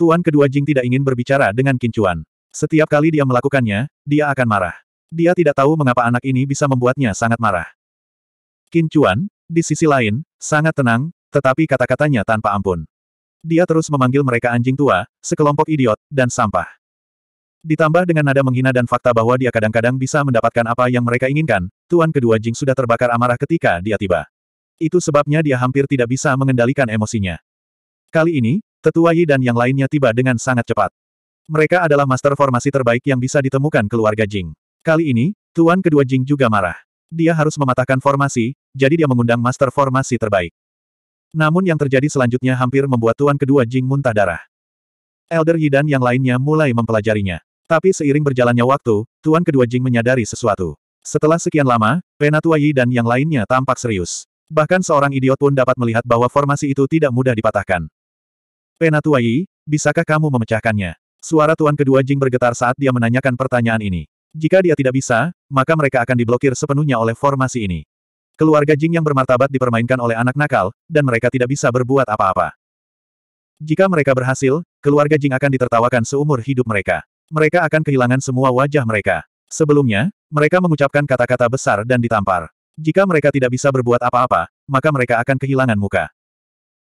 Tuan kedua Jing tidak ingin berbicara dengan Kincuan. Setiap kali dia melakukannya, dia akan marah. Dia tidak tahu mengapa anak ini bisa membuatnya sangat marah. Kincuan, di sisi lain, sangat tenang, tetapi kata-katanya tanpa ampun. Dia terus memanggil mereka anjing tua, sekelompok idiot, dan sampah. Ditambah dengan nada menghina dan fakta bahwa dia kadang-kadang bisa mendapatkan apa yang mereka inginkan, Tuan kedua Jing sudah terbakar amarah ketika dia tiba. Itu sebabnya dia hampir tidak bisa mengendalikan emosinya. Kali ini, Tetua Yi dan yang lainnya tiba dengan sangat cepat. Mereka adalah master formasi terbaik yang bisa ditemukan keluarga Jing. Kali ini, Tuan kedua Jing juga marah. Dia harus mematahkan formasi, jadi dia mengundang master formasi terbaik. Namun yang terjadi selanjutnya hampir membuat Tuan kedua Jing muntah darah. Elder Yi dan yang lainnya mulai mempelajarinya. Tapi seiring berjalannya waktu, Tuan kedua Jing menyadari sesuatu. Setelah sekian lama, Penatua Yi dan yang lainnya tampak serius. Bahkan seorang idiot pun dapat melihat bahwa formasi itu tidak mudah dipatahkan. Yi, bisakah kamu memecahkannya? Suara tuan kedua Jing bergetar saat dia menanyakan pertanyaan ini. Jika dia tidak bisa, maka mereka akan diblokir sepenuhnya oleh formasi ini. Keluarga Jing yang bermartabat dipermainkan oleh anak nakal, dan mereka tidak bisa berbuat apa-apa. Jika mereka berhasil, keluarga Jing akan ditertawakan seumur hidup mereka. Mereka akan kehilangan semua wajah mereka. Sebelumnya, mereka mengucapkan kata-kata besar dan ditampar. Jika mereka tidak bisa berbuat apa-apa, maka mereka akan kehilangan muka.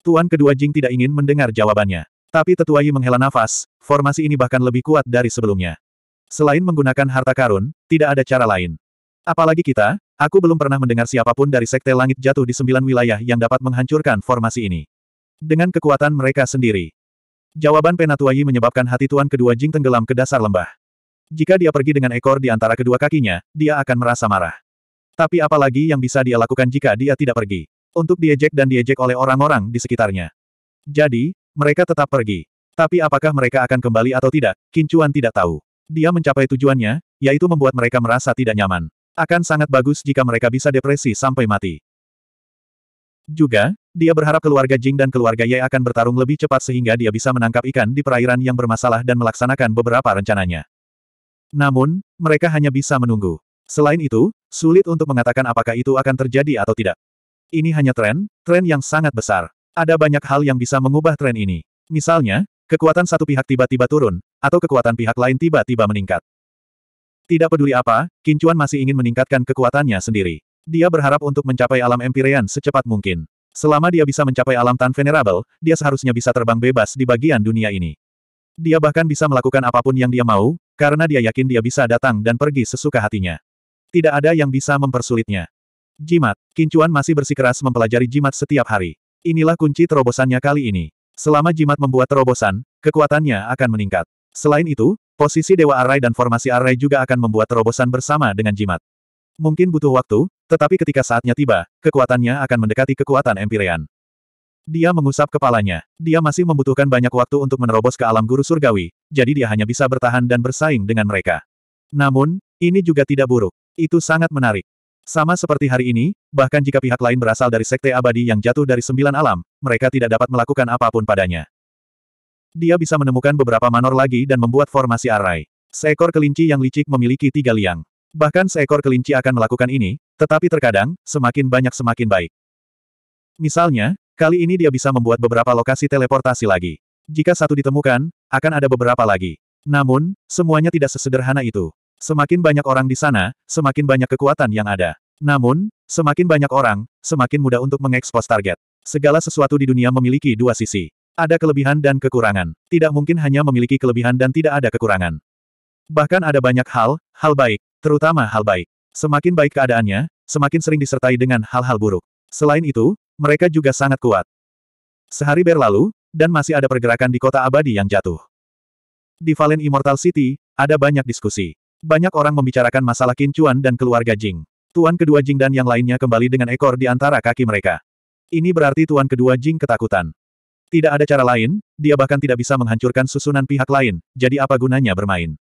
Tuan kedua Jing tidak ingin mendengar jawabannya. Tapi tetua Yi menghela nafas, formasi ini bahkan lebih kuat dari sebelumnya. Selain menggunakan harta karun, tidak ada cara lain. Apalagi kita, aku belum pernah mendengar siapapun dari Sekte Langit jatuh di sembilan wilayah yang dapat menghancurkan formasi ini. Dengan kekuatan mereka sendiri. Jawaban Penatua Yi menyebabkan hati Tuan kedua Jing tenggelam ke dasar lembah. Jika dia pergi dengan ekor di antara kedua kakinya, dia akan merasa marah. Tapi apalagi yang bisa dia lakukan jika dia tidak pergi? untuk diejek dan diejek oleh orang-orang di sekitarnya. Jadi, mereka tetap pergi. Tapi apakah mereka akan kembali atau tidak, Kincuan tidak tahu. Dia mencapai tujuannya, yaitu membuat mereka merasa tidak nyaman. Akan sangat bagus jika mereka bisa depresi sampai mati. Juga, dia berharap keluarga Jing dan keluarga Ye akan bertarung lebih cepat sehingga dia bisa menangkap ikan di perairan yang bermasalah dan melaksanakan beberapa rencananya. Namun, mereka hanya bisa menunggu. Selain itu, sulit untuk mengatakan apakah itu akan terjadi atau tidak. Ini hanya tren, tren yang sangat besar. Ada banyak hal yang bisa mengubah tren ini. Misalnya, kekuatan satu pihak tiba-tiba turun, atau kekuatan pihak lain tiba-tiba meningkat. Tidak peduli apa, Kincuan masih ingin meningkatkan kekuatannya sendiri. Dia berharap untuk mencapai alam Empyrean secepat mungkin. Selama dia bisa mencapai alam Tan Venerable, dia seharusnya bisa terbang bebas di bagian dunia ini. Dia bahkan bisa melakukan apapun yang dia mau, karena dia yakin dia bisa datang dan pergi sesuka hatinya. Tidak ada yang bisa mempersulitnya. Jimat. Kincuan masih bersikeras mempelajari jimat setiap hari. Inilah kunci terobosannya kali ini. Selama jimat membuat terobosan, kekuatannya akan meningkat. Selain itu, posisi Dewa Arai dan formasi Arai juga akan membuat terobosan bersama dengan jimat. Mungkin butuh waktu, tetapi ketika saatnya tiba, kekuatannya akan mendekati kekuatan Empyrean. Dia mengusap kepalanya. Dia masih membutuhkan banyak waktu untuk menerobos ke alam guru surgawi, jadi dia hanya bisa bertahan dan bersaing dengan mereka. Namun, ini juga tidak buruk. Itu sangat menarik. Sama seperti hari ini, bahkan jika pihak lain berasal dari sekte abadi yang jatuh dari sembilan alam, mereka tidak dapat melakukan apapun padanya. Dia bisa menemukan beberapa manor lagi dan membuat formasi arai. Seekor kelinci yang licik memiliki tiga liang. Bahkan seekor kelinci akan melakukan ini, tetapi terkadang, semakin banyak semakin baik. Misalnya, kali ini dia bisa membuat beberapa lokasi teleportasi lagi. Jika satu ditemukan, akan ada beberapa lagi. Namun, semuanya tidak sesederhana itu. Semakin banyak orang di sana, semakin banyak kekuatan yang ada. Namun, semakin banyak orang, semakin mudah untuk mengekspos target. Segala sesuatu di dunia memiliki dua sisi. Ada kelebihan dan kekurangan. Tidak mungkin hanya memiliki kelebihan dan tidak ada kekurangan. Bahkan ada banyak hal, hal baik, terutama hal baik. Semakin baik keadaannya, semakin sering disertai dengan hal-hal buruk. Selain itu, mereka juga sangat kuat. Sehari berlalu, dan masih ada pergerakan di kota abadi yang jatuh. Di Valen Immortal City, ada banyak diskusi. Banyak orang membicarakan masalah Qin Chuan dan keluarga Jing. Tuan kedua Jing dan yang lainnya kembali dengan ekor di antara kaki mereka. Ini berarti tuan kedua Jing ketakutan. Tidak ada cara lain, dia bahkan tidak bisa menghancurkan susunan pihak lain, jadi apa gunanya bermain.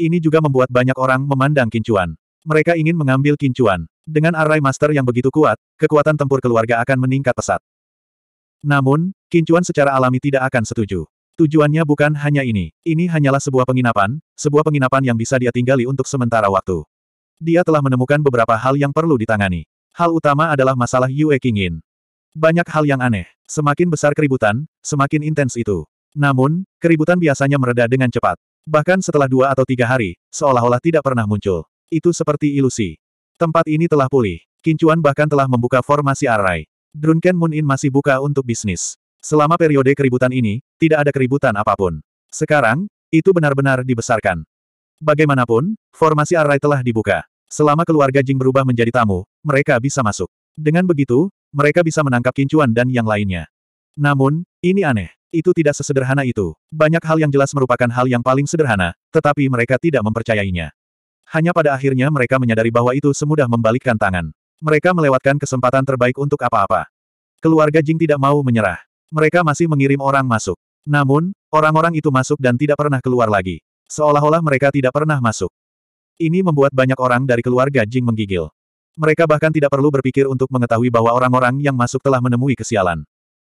Ini juga membuat banyak orang memandang Qin Mereka ingin mengambil Qin Dengan arai Master yang begitu kuat, kekuatan tempur keluarga akan meningkat pesat. Namun, Qin secara alami tidak akan setuju. Tujuannya bukan hanya ini. Ini hanyalah sebuah penginapan, sebuah penginapan yang bisa dia tinggali untuk sementara waktu. Dia telah menemukan beberapa hal yang perlu ditangani. Hal utama adalah masalah Yue Qingyin. Banyak hal yang aneh. Semakin besar keributan, semakin intens itu. Namun, keributan biasanya mereda dengan cepat. Bahkan setelah dua atau tiga hari, seolah-olah tidak pernah muncul. Itu seperti ilusi. Tempat ini telah pulih. Kincuan bahkan telah membuka formasi arai. Drunken Moon Inn masih buka untuk bisnis. Selama periode keributan ini, tidak ada keributan apapun. Sekarang, itu benar-benar dibesarkan. Bagaimanapun, formasi Arai telah dibuka. Selama keluarga Jing berubah menjadi tamu, mereka bisa masuk. Dengan begitu, mereka bisa menangkap kincuan dan yang lainnya. Namun, ini aneh. Itu tidak sesederhana itu. Banyak hal yang jelas merupakan hal yang paling sederhana, tetapi mereka tidak mempercayainya. Hanya pada akhirnya mereka menyadari bahwa itu semudah membalikkan tangan. Mereka melewatkan kesempatan terbaik untuk apa-apa. Keluarga Jing tidak mau menyerah. Mereka masih mengirim orang masuk. Namun, orang-orang itu masuk dan tidak pernah keluar lagi. Seolah-olah mereka tidak pernah masuk. Ini membuat banyak orang dari keluarga Jing menggigil. Mereka bahkan tidak perlu berpikir untuk mengetahui bahwa orang-orang yang masuk telah menemui kesialan.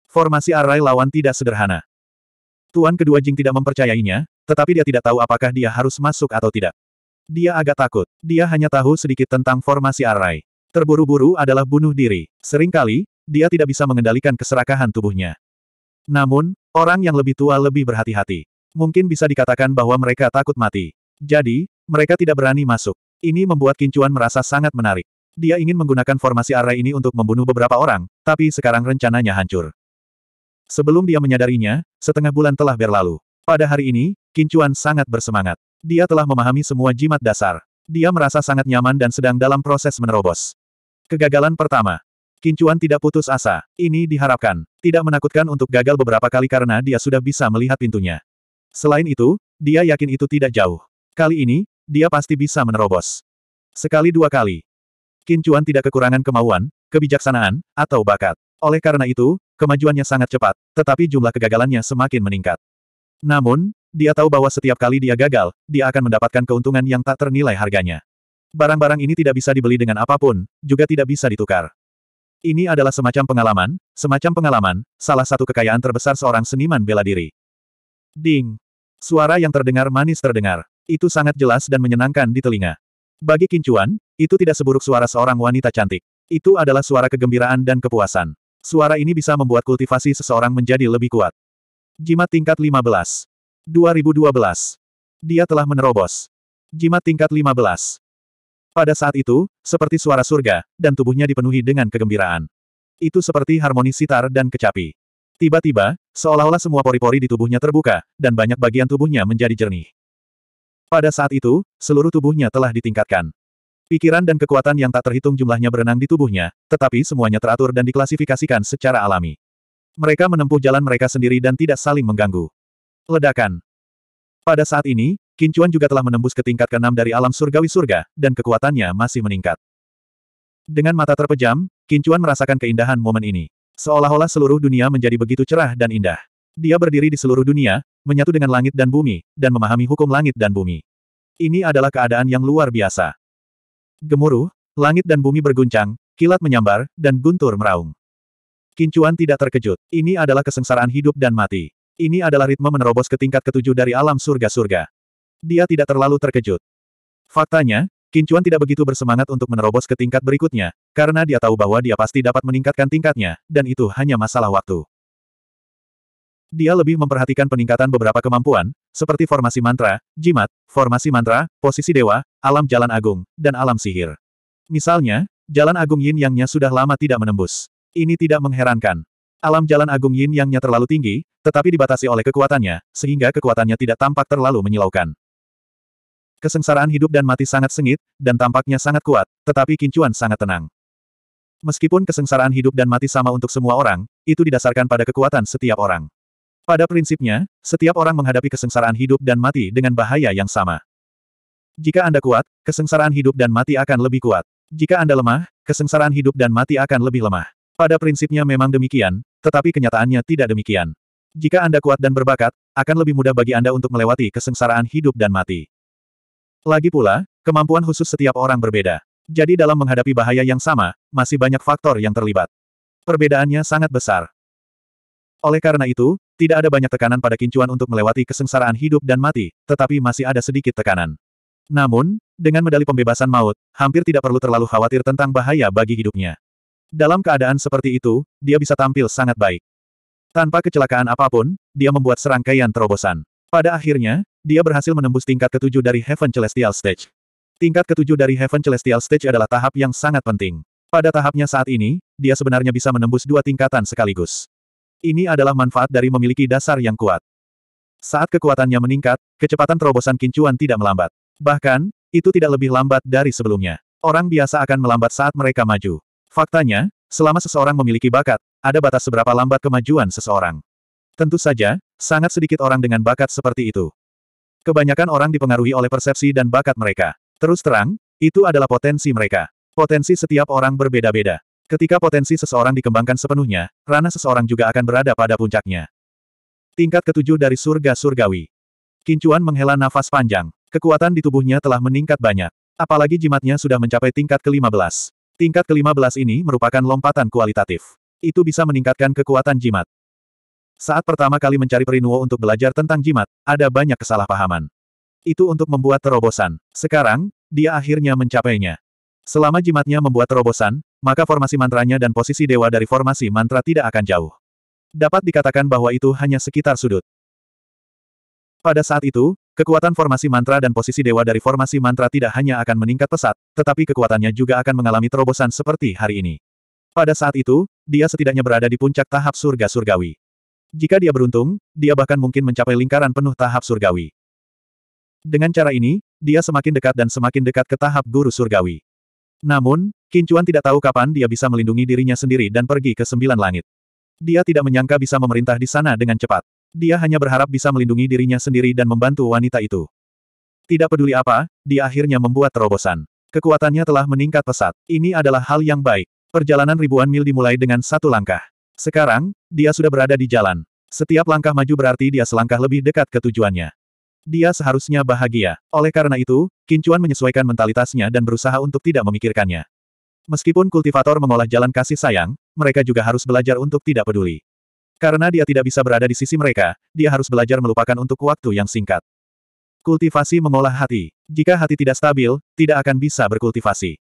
Formasi arai lawan tidak sederhana. Tuan kedua Jing tidak mempercayainya, tetapi dia tidak tahu apakah dia harus masuk atau tidak. Dia agak takut. Dia hanya tahu sedikit tentang formasi arai. Terburu-buru adalah bunuh diri. Seringkali, dia tidak bisa mengendalikan keserakahan tubuhnya. Namun, orang yang lebih tua lebih berhati-hati. Mungkin bisa dikatakan bahwa mereka takut mati. Jadi, mereka tidak berani masuk. Ini membuat Kincuan merasa sangat menarik. Dia ingin menggunakan formasi array ini untuk membunuh beberapa orang, tapi sekarang rencananya hancur. Sebelum dia menyadarinya, setengah bulan telah berlalu. Pada hari ini, Kincuan sangat bersemangat. Dia telah memahami semua jimat dasar. Dia merasa sangat nyaman dan sedang dalam proses menerobos. Kegagalan pertama. Kincuan tidak putus asa. Ini diharapkan. Tidak menakutkan untuk gagal beberapa kali karena dia sudah bisa melihat pintunya. Selain itu, dia yakin itu tidak jauh. Kali ini, dia pasti bisa menerobos. Sekali dua kali. Kincuan tidak kekurangan kemauan, kebijaksanaan, atau bakat. Oleh karena itu, kemajuannya sangat cepat, tetapi jumlah kegagalannya semakin meningkat. Namun, dia tahu bahwa setiap kali dia gagal, dia akan mendapatkan keuntungan yang tak ternilai harganya. Barang-barang ini tidak bisa dibeli dengan apapun, juga tidak bisa ditukar. Ini adalah semacam pengalaman, semacam pengalaman, salah satu kekayaan terbesar seorang seniman bela diri. Ding! Suara yang terdengar manis terdengar. Itu sangat jelas dan menyenangkan di telinga. Bagi Kincuan, itu tidak seburuk suara seorang wanita cantik. Itu adalah suara kegembiraan dan kepuasan. Suara ini bisa membuat kultivasi seseorang menjadi lebih kuat. Jimat tingkat 15. 2012. Dia telah menerobos. Jimat tingkat 15. Pada saat itu, seperti suara surga, dan tubuhnya dipenuhi dengan kegembiraan. Itu seperti harmoni sitar dan kecapi. Tiba-tiba, seolah-olah semua pori-pori di tubuhnya terbuka, dan banyak bagian tubuhnya menjadi jernih. Pada saat itu, seluruh tubuhnya telah ditingkatkan. Pikiran dan kekuatan yang tak terhitung jumlahnya berenang di tubuhnya, tetapi semuanya teratur dan diklasifikasikan secara alami. Mereka menempuh jalan mereka sendiri dan tidak saling mengganggu. Ledakan. Pada saat ini, Kincuan juga telah menembus ke tingkat keenam dari alam surgawi surga, dan kekuatannya masih meningkat. Dengan mata terpejam, Kincuan merasakan keindahan momen ini. Seolah-olah seluruh dunia menjadi begitu cerah dan indah. Dia berdiri di seluruh dunia, menyatu dengan langit dan bumi, dan memahami hukum langit dan bumi. Ini adalah keadaan yang luar biasa. Gemuruh, langit dan bumi berguncang, kilat menyambar, dan guntur meraung. Kincuan tidak terkejut. Ini adalah kesengsaraan hidup dan mati. Ini adalah ritme menerobos ke tingkat ketujuh dari alam surga-surga dia tidak terlalu terkejut. Faktanya, Kincuan tidak begitu bersemangat untuk menerobos ke tingkat berikutnya, karena dia tahu bahwa dia pasti dapat meningkatkan tingkatnya, dan itu hanya masalah waktu. Dia lebih memperhatikan peningkatan beberapa kemampuan, seperti formasi mantra, jimat, formasi mantra, posisi dewa, alam jalan agung, dan alam sihir. Misalnya, jalan agung yin yangnya sudah lama tidak menembus. Ini tidak mengherankan. Alam jalan agung yin yangnya terlalu tinggi, tetapi dibatasi oleh kekuatannya, sehingga kekuatannya tidak tampak terlalu menyilaukan. Kesengsaraan hidup dan mati sangat sengit, dan tampaknya sangat kuat, tetapi Kincuan sangat tenang. Meskipun kesengsaraan hidup dan mati sama untuk semua orang, itu didasarkan pada kekuatan setiap orang. Pada prinsipnya, setiap orang menghadapi kesengsaraan hidup dan mati dengan bahaya yang sama. Jika Anda kuat, kesengsaraan hidup dan mati akan lebih kuat. Jika Anda lemah, kesengsaraan hidup dan mati akan lebih lemah. Pada prinsipnya memang demikian, tetapi kenyataannya tidak demikian. Jika Anda kuat dan berbakat, akan lebih mudah bagi Anda untuk melewati kesengsaraan hidup dan mati. Lagi pula, kemampuan khusus setiap orang berbeda. Jadi dalam menghadapi bahaya yang sama, masih banyak faktor yang terlibat. Perbedaannya sangat besar. Oleh karena itu, tidak ada banyak tekanan pada kincuan untuk melewati kesengsaraan hidup dan mati, tetapi masih ada sedikit tekanan. Namun, dengan medali pembebasan maut, hampir tidak perlu terlalu khawatir tentang bahaya bagi hidupnya. Dalam keadaan seperti itu, dia bisa tampil sangat baik. Tanpa kecelakaan apapun, dia membuat serangkaian terobosan. Pada akhirnya, dia berhasil menembus tingkat ketujuh dari Heaven Celestial Stage. Tingkat ketujuh dari Heaven Celestial Stage adalah tahap yang sangat penting. Pada tahapnya saat ini, dia sebenarnya bisa menembus dua tingkatan sekaligus. Ini adalah manfaat dari memiliki dasar yang kuat. Saat kekuatannya meningkat, kecepatan terobosan kincuan tidak melambat. Bahkan, itu tidak lebih lambat dari sebelumnya. Orang biasa akan melambat saat mereka maju. Faktanya, selama seseorang memiliki bakat, ada batas seberapa lambat kemajuan seseorang. Tentu saja, sangat sedikit orang dengan bakat seperti itu. Kebanyakan orang dipengaruhi oleh persepsi dan bakat mereka. Terus terang, itu adalah potensi mereka. Potensi setiap orang berbeda-beda. Ketika potensi seseorang dikembangkan sepenuhnya, ranah seseorang juga akan berada pada puncaknya. Tingkat ketujuh dari surga surgawi. Kincuan menghela nafas panjang. Kekuatan di tubuhnya telah meningkat banyak. Apalagi jimatnya sudah mencapai tingkat ke-15. Tingkat ke-15 ini merupakan lompatan kualitatif. Itu bisa meningkatkan kekuatan jimat. Saat pertama kali mencari Perinuo untuk belajar tentang jimat, ada banyak kesalahpahaman. Itu untuk membuat terobosan. Sekarang, dia akhirnya mencapainya. Selama jimatnya membuat terobosan, maka formasi mantranya dan posisi dewa dari formasi mantra tidak akan jauh. Dapat dikatakan bahwa itu hanya sekitar sudut. Pada saat itu, kekuatan formasi mantra dan posisi dewa dari formasi mantra tidak hanya akan meningkat pesat, tetapi kekuatannya juga akan mengalami terobosan seperti hari ini. Pada saat itu, dia setidaknya berada di puncak tahap surga surgawi. Jika dia beruntung, dia bahkan mungkin mencapai lingkaran penuh tahap surgawi. Dengan cara ini, dia semakin dekat dan semakin dekat ke tahap guru surgawi. Namun, Kincuan tidak tahu kapan dia bisa melindungi dirinya sendiri dan pergi ke sembilan langit. Dia tidak menyangka bisa memerintah di sana dengan cepat. Dia hanya berharap bisa melindungi dirinya sendiri dan membantu wanita itu. Tidak peduli apa, dia akhirnya membuat terobosan. Kekuatannya telah meningkat pesat. Ini adalah hal yang baik. Perjalanan ribuan mil dimulai dengan satu langkah. Sekarang, dia sudah berada di jalan. Setiap langkah maju berarti dia selangkah lebih dekat ke tujuannya. Dia seharusnya bahagia. Oleh karena itu, Kincuan menyesuaikan mentalitasnya dan berusaha untuk tidak memikirkannya. Meskipun kultivator mengolah jalan kasih sayang, mereka juga harus belajar untuk tidak peduli. Karena dia tidak bisa berada di sisi mereka, dia harus belajar melupakan untuk waktu yang singkat. Kultivasi mengolah hati. Jika hati tidak stabil, tidak akan bisa berkultivasi.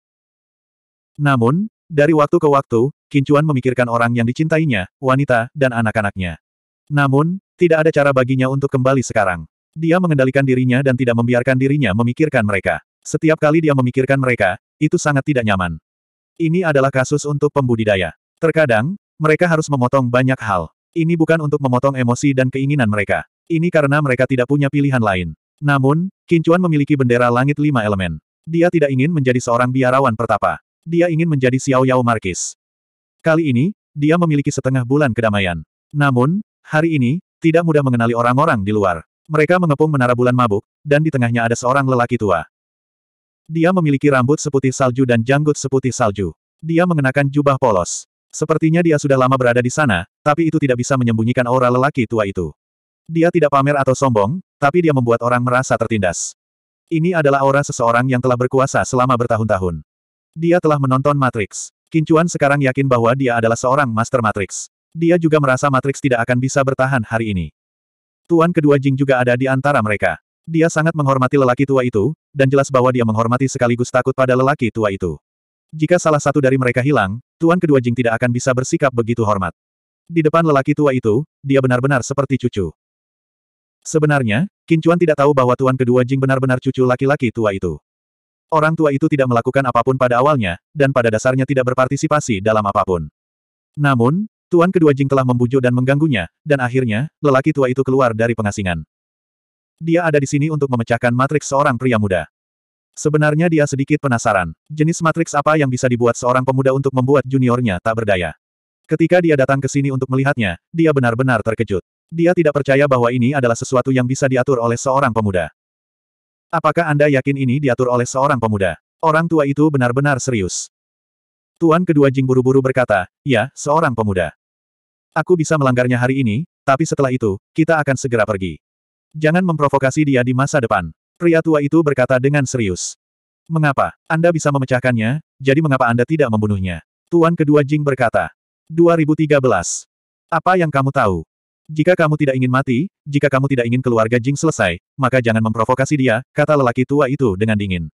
Namun, dari waktu ke waktu, Kincuan memikirkan orang yang dicintainya, wanita, dan anak-anaknya. Namun, tidak ada cara baginya untuk kembali sekarang. Dia mengendalikan dirinya dan tidak membiarkan dirinya memikirkan mereka. Setiap kali dia memikirkan mereka, itu sangat tidak nyaman. Ini adalah kasus untuk pembudidaya. Terkadang, mereka harus memotong banyak hal. Ini bukan untuk memotong emosi dan keinginan mereka. Ini karena mereka tidak punya pilihan lain. Namun, Kincuan memiliki bendera langit lima elemen. Dia tidak ingin menjadi seorang biarawan pertapa dia ingin menjadi Xiao Yao Markis. Kali ini, dia memiliki setengah bulan kedamaian. Namun, hari ini, tidak mudah mengenali orang-orang di luar. Mereka mengepung menara bulan mabuk, dan di tengahnya ada seorang lelaki tua. Dia memiliki rambut seputih salju dan janggut seputih salju. Dia mengenakan jubah polos. Sepertinya dia sudah lama berada di sana, tapi itu tidak bisa menyembunyikan aura lelaki tua itu. Dia tidak pamer atau sombong, tapi dia membuat orang merasa tertindas. Ini adalah aura seseorang yang telah berkuasa selama bertahun-tahun. Dia telah menonton Matrix. Kincuan sekarang yakin bahwa dia adalah seorang Master Matrix. Dia juga merasa Matrix tidak akan bisa bertahan hari ini. Tuan kedua Jing juga ada di antara mereka. Dia sangat menghormati lelaki tua itu, dan jelas bahwa dia menghormati sekaligus takut pada lelaki tua itu. Jika salah satu dari mereka hilang, Tuan kedua Jing tidak akan bisa bersikap begitu hormat. Di depan lelaki tua itu, dia benar-benar seperti cucu. Sebenarnya, Kincuan tidak tahu bahwa Tuan kedua Jing benar-benar cucu laki-laki tua itu. Orang tua itu tidak melakukan apapun pada awalnya, dan pada dasarnya tidak berpartisipasi dalam apapun. Namun, Tuan kedua Jing telah membujuk dan mengganggunya, dan akhirnya, lelaki tua itu keluar dari pengasingan. Dia ada di sini untuk memecahkan matriks seorang pria muda. Sebenarnya dia sedikit penasaran, jenis matriks apa yang bisa dibuat seorang pemuda untuk membuat juniornya tak berdaya. Ketika dia datang ke sini untuk melihatnya, dia benar-benar terkejut. Dia tidak percaya bahwa ini adalah sesuatu yang bisa diatur oleh seorang pemuda. Apakah Anda yakin ini diatur oleh seorang pemuda? Orang tua itu benar-benar serius. Tuan kedua Jing buru-buru berkata, ya, seorang pemuda. Aku bisa melanggarnya hari ini, tapi setelah itu, kita akan segera pergi. Jangan memprovokasi dia di masa depan. Pria tua itu berkata dengan serius. Mengapa? Anda bisa memecahkannya, jadi mengapa Anda tidak membunuhnya? Tuan kedua Jing berkata. 2013. Apa yang kamu tahu? Jika kamu tidak ingin mati, jika kamu tidak ingin keluarga Jing selesai, maka jangan memprovokasi dia, kata lelaki tua itu dengan dingin.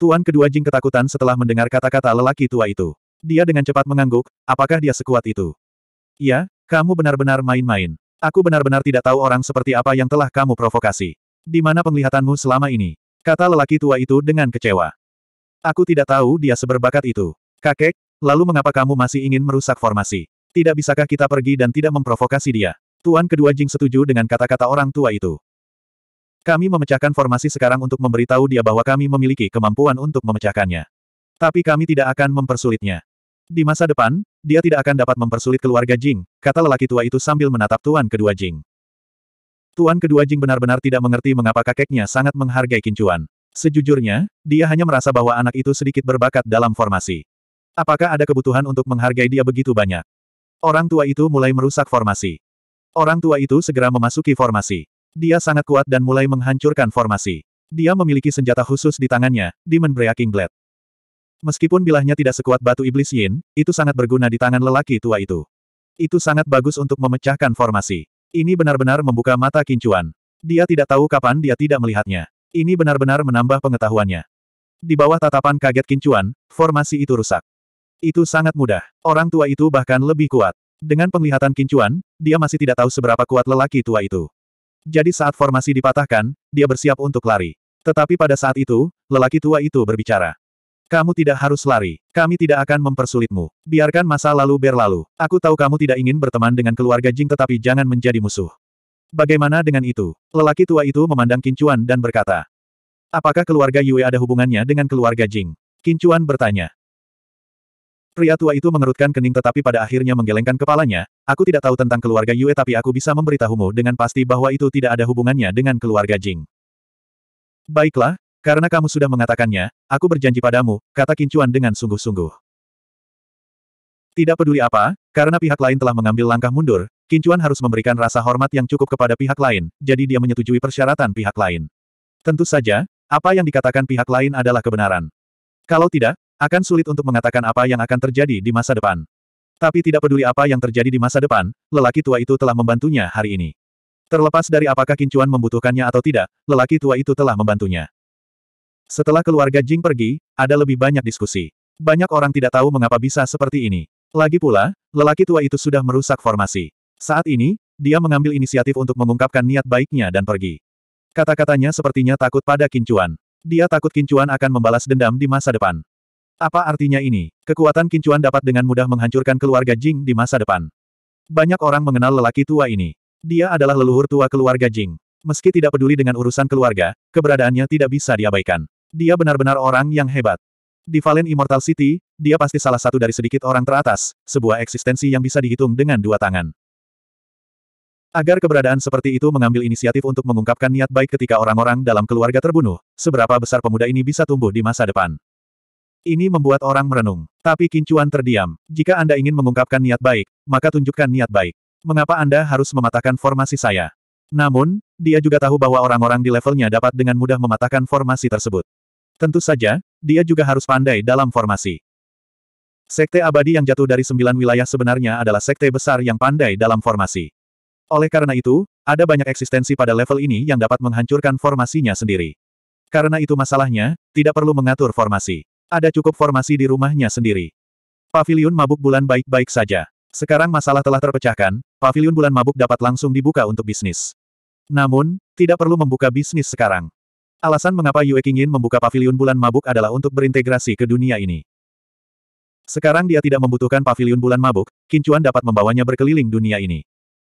Tuan kedua Jing ketakutan setelah mendengar kata-kata lelaki tua itu. Dia dengan cepat mengangguk, apakah dia sekuat itu? Iya, kamu benar-benar main-main. Aku benar-benar tidak tahu orang seperti apa yang telah kamu provokasi. Di mana penglihatanmu selama ini? Kata lelaki tua itu dengan kecewa. Aku tidak tahu dia seberbakat itu. Kakek, lalu mengapa kamu masih ingin merusak formasi? Tidak bisakah kita pergi dan tidak memprovokasi dia? Tuan kedua Jing setuju dengan kata-kata orang tua itu. Kami memecahkan formasi sekarang untuk memberitahu dia bahwa kami memiliki kemampuan untuk memecahkannya. Tapi kami tidak akan mempersulitnya. Di masa depan, dia tidak akan dapat mempersulit keluarga Jing, kata lelaki tua itu sambil menatap Tuan kedua Jing. Tuan kedua Jing benar-benar tidak mengerti mengapa kakeknya sangat menghargai kincuan. Sejujurnya, dia hanya merasa bahwa anak itu sedikit berbakat dalam formasi. Apakah ada kebutuhan untuk menghargai dia begitu banyak? Orang tua itu mulai merusak formasi. Orang tua itu segera memasuki formasi. Dia sangat kuat dan mulai menghancurkan formasi. Dia memiliki senjata khusus di tangannya, Demon Breaking Blade. Meskipun bilahnya tidak sekuat batu iblis Yin, itu sangat berguna di tangan lelaki tua itu. Itu sangat bagus untuk memecahkan formasi. Ini benar-benar membuka mata kincuan. Dia tidak tahu kapan dia tidak melihatnya. Ini benar-benar menambah pengetahuannya. Di bawah tatapan kaget kincuan, formasi itu rusak. Itu sangat mudah. Orang tua itu bahkan lebih kuat. Dengan penglihatan kincuan, dia masih tidak tahu seberapa kuat lelaki tua itu. Jadi saat formasi dipatahkan, dia bersiap untuk lari. Tetapi pada saat itu, lelaki tua itu berbicara. Kamu tidak harus lari. Kami tidak akan mempersulitmu. Biarkan masa lalu berlalu. Aku tahu kamu tidak ingin berteman dengan keluarga Jing tetapi jangan menjadi musuh. Bagaimana dengan itu? Lelaki tua itu memandang Kincuan dan berkata. Apakah keluarga Yue ada hubungannya dengan keluarga Jing? Kincuan bertanya. Pria tua itu mengerutkan kening tetapi pada akhirnya menggelengkan kepalanya, aku tidak tahu tentang keluarga Yue tapi aku bisa memberitahumu dengan pasti bahwa itu tidak ada hubungannya dengan keluarga Jing. Baiklah, karena kamu sudah mengatakannya, aku berjanji padamu, kata Kincuan dengan sungguh-sungguh. Tidak peduli apa, karena pihak lain telah mengambil langkah mundur, Kincuan harus memberikan rasa hormat yang cukup kepada pihak lain, jadi dia menyetujui persyaratan pihak lain. Tentu saja, apa yang dikatakan pihak lain adalah kebenaran. Kalau tidak, akan sulit untuk mengatakan apa yang akan terjadi di masa depan. Tapi tidak peduli apa yang terjadi di masa depan, lelaki tua itu telah membantunya hari ini. Terlepas dari apakah Kincuan membutuhkannya atau tidak, lelaki tua itu telah membantunya. Setelah keluarga Jing pergi, ada lebih banyak diskusi. Banyak orang tidak tahu mengapa bisa seperti ini. Lagi pula, lelaki tua itu sudah merusak formasi. Saat ini, dia mengambil inisiatif untuk mengungkapkan niat baiknya dan pergi. Kata-katanya sepertinya takut pada Kincuan. Dia takut Kincuan akan membalas dendam di masa depan. Apa artinya ini? Kekuatan kincuan dapat dengan mudah menghancurkan keluarga Jing di masa depan. Banyak orang mengenal lelaki tua ini. Dia adalah leluhur tua keluarga Jing. Meski tidak peduli dengan urusan keluarga, keberadaannya tidak bisa diabaikan. Dia benar-benar orang yang hebat. Di Valen Immortal City, dia pasti salah satu dari sedikit orang teratas, sebuah eksistensi yang bisa dihitung dengan dua tangan. Agar keberadaan seperti itu mengambil inisiatif untuk mengungkapkan niat baik ketika orang-orang dalam keluarga terbunuh, seberapa besar pemuda ini bisa tumbuh di masa depan. Ini membuat orang merenung. Tapi Kincuan terdiam. Jika Anda ingin mengungkapkan niat baik, maka tunjukkan niat baik. Mengapa Anda harus mematahkan formasi saya? Namun, dia juga tahu bahwa orang-orang di levelnya dapat dengan mudah mematahkan formasi tersebut. Tentu saja, dia juga harus pandai dalam formasi. Sekte abadi yang jatuh dari sembilan wilayah sebenarnya adalah sekte besar yang pandai dalam formasi. Oleh karena itu, ada banyak eksistensi pada level ini yang dapat menghancurkan formasinya sendiri. Karena itu masalahnya, tidak perlu mengatur formasi. Ada cukup formasi di rumahnya sendiri. Pavilion mabuk bulan baik-baik saja. Sekarang masalah telah terpecahkan, Pavilion bulan mabuk dapat langsung dibuka untuk bisnis. Namun, tidak perlu membuka bisnis sekarang. Alasan mengapa Yue Qingyin membuka Pavilion bulan mabuk adalah untuk berintegrasi ke dunia ini. Sekarang dia tidak membutuhkan Pavilion bulan mabuk, Kincuan dapat membawanya berkeliling dunia ini.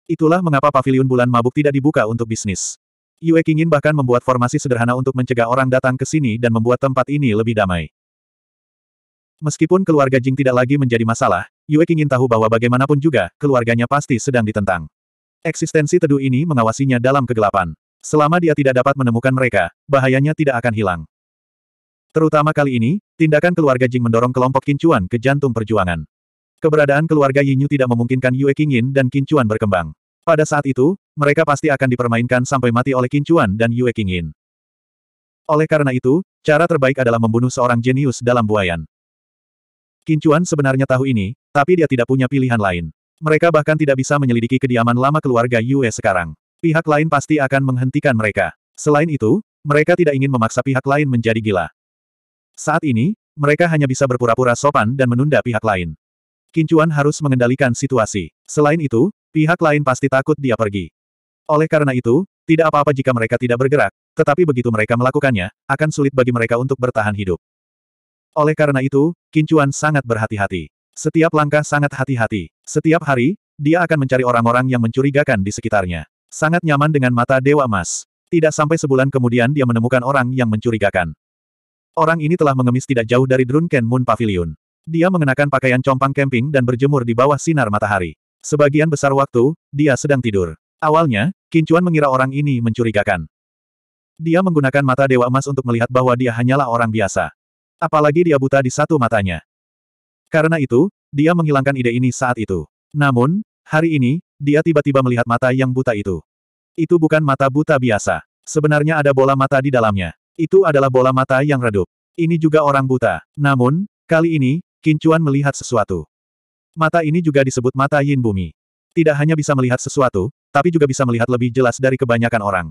Itulah mengapa Pavilion bulan mabuk tidak dibuka untuk bisnis. Yue Qingyin bahkan membuat formasi sederhana untuk mencegah orang datang ke sini dan membuat tempat ini lebih damai. Meskipun keluarga Jing tidak lagi menjadi masalah, Yue ingin tahu bahwa bagaimanapun juga, keluarganya pasti sedang ditentang. Eksistensi teduh ini mengawasinya dalam kegelapan. Selama dia tidak dapat menemukan mereka, bahayanya tidak akan hilang. Terutama kali ini, tindakan keluarga Jing mendorong kelompok Kincuan ke jantung perjuangan. Keberadaan keluarga Yinyu tidak memungkinkan Yue Qingyin dan Kincuan berkembang. Pada saat itu, mereka pasti akan dipermainkan sampai mati oleh Kincuan dan Yue Qingyin. Oleh karena itu, cara terbaik adalah membunuh seorang jenius dalam buayan. Kincuan sebenarnya tahu ini, tapi dia tidak punya pilihan lain. Mereka bahkan tidak bisa menyelidiki kediaman lama keluarga Yue sekarang. Pihak lain pasti akan menghentikan mereka. Selain itu, mereka tidak ingin memaksa pihak lain menjadi gila. Saat ini, mereka hanya bisa berpura-pura sopan dan menunda pihak lain. Kincuan harus mengendalikan situasi. Selain itu, pihak lain pasti takut dia pergi. Oleh karena itu, tidak apa-apa jika mereka tidak bergerak, tetapi begitu mereka melakukannya, akan sulit bagi mereka untuk bertahan hidup. Oleh karena itu, Kincuan sangat berhati-hati. Setiap langkah sangat hati-hati. Setiap hari, dia akan mencari orang-orang yang mencurigakan di sekitarnya. Sangat nyaman dengan mata Dewa Emas. Tidak sampai sebulan kemudian dia menemukan orang yang mencurigakan. Orang ini telah mengemis tidak jauh dari Drunken Moon Pavilion. Dia mengenakan pakaian compang camping dan berjemur di bawah sinar matahari. Sebagian besar waktu, dia sedang tidur. Awalnya, Kincuan mengira orang ini mencurigakan. Dia menggunakan mata Dewa Emas untuk melihat bahwa dia hanyalah orang biasa. Apalagi dia buta di satu matanya. Karena itu, dia menghilangkan ide ini saat itu. Namun, hari ini, dia tiba-tiba melihat mata yang buta itu. Itu bukan mata buta biasa. Sebenarnya ada bola mata di dalamnya. Itu adalah bola mata yang redup. Ini juga orang buta. Namun, kali ini, Kincuan melihat sesuatu. Mata ini juga disebut mata Yin Bumi. Tidak hanya bisa melihat sesuatu, tapi juga bisa melihat lebih jelas dari kebanyakan orang.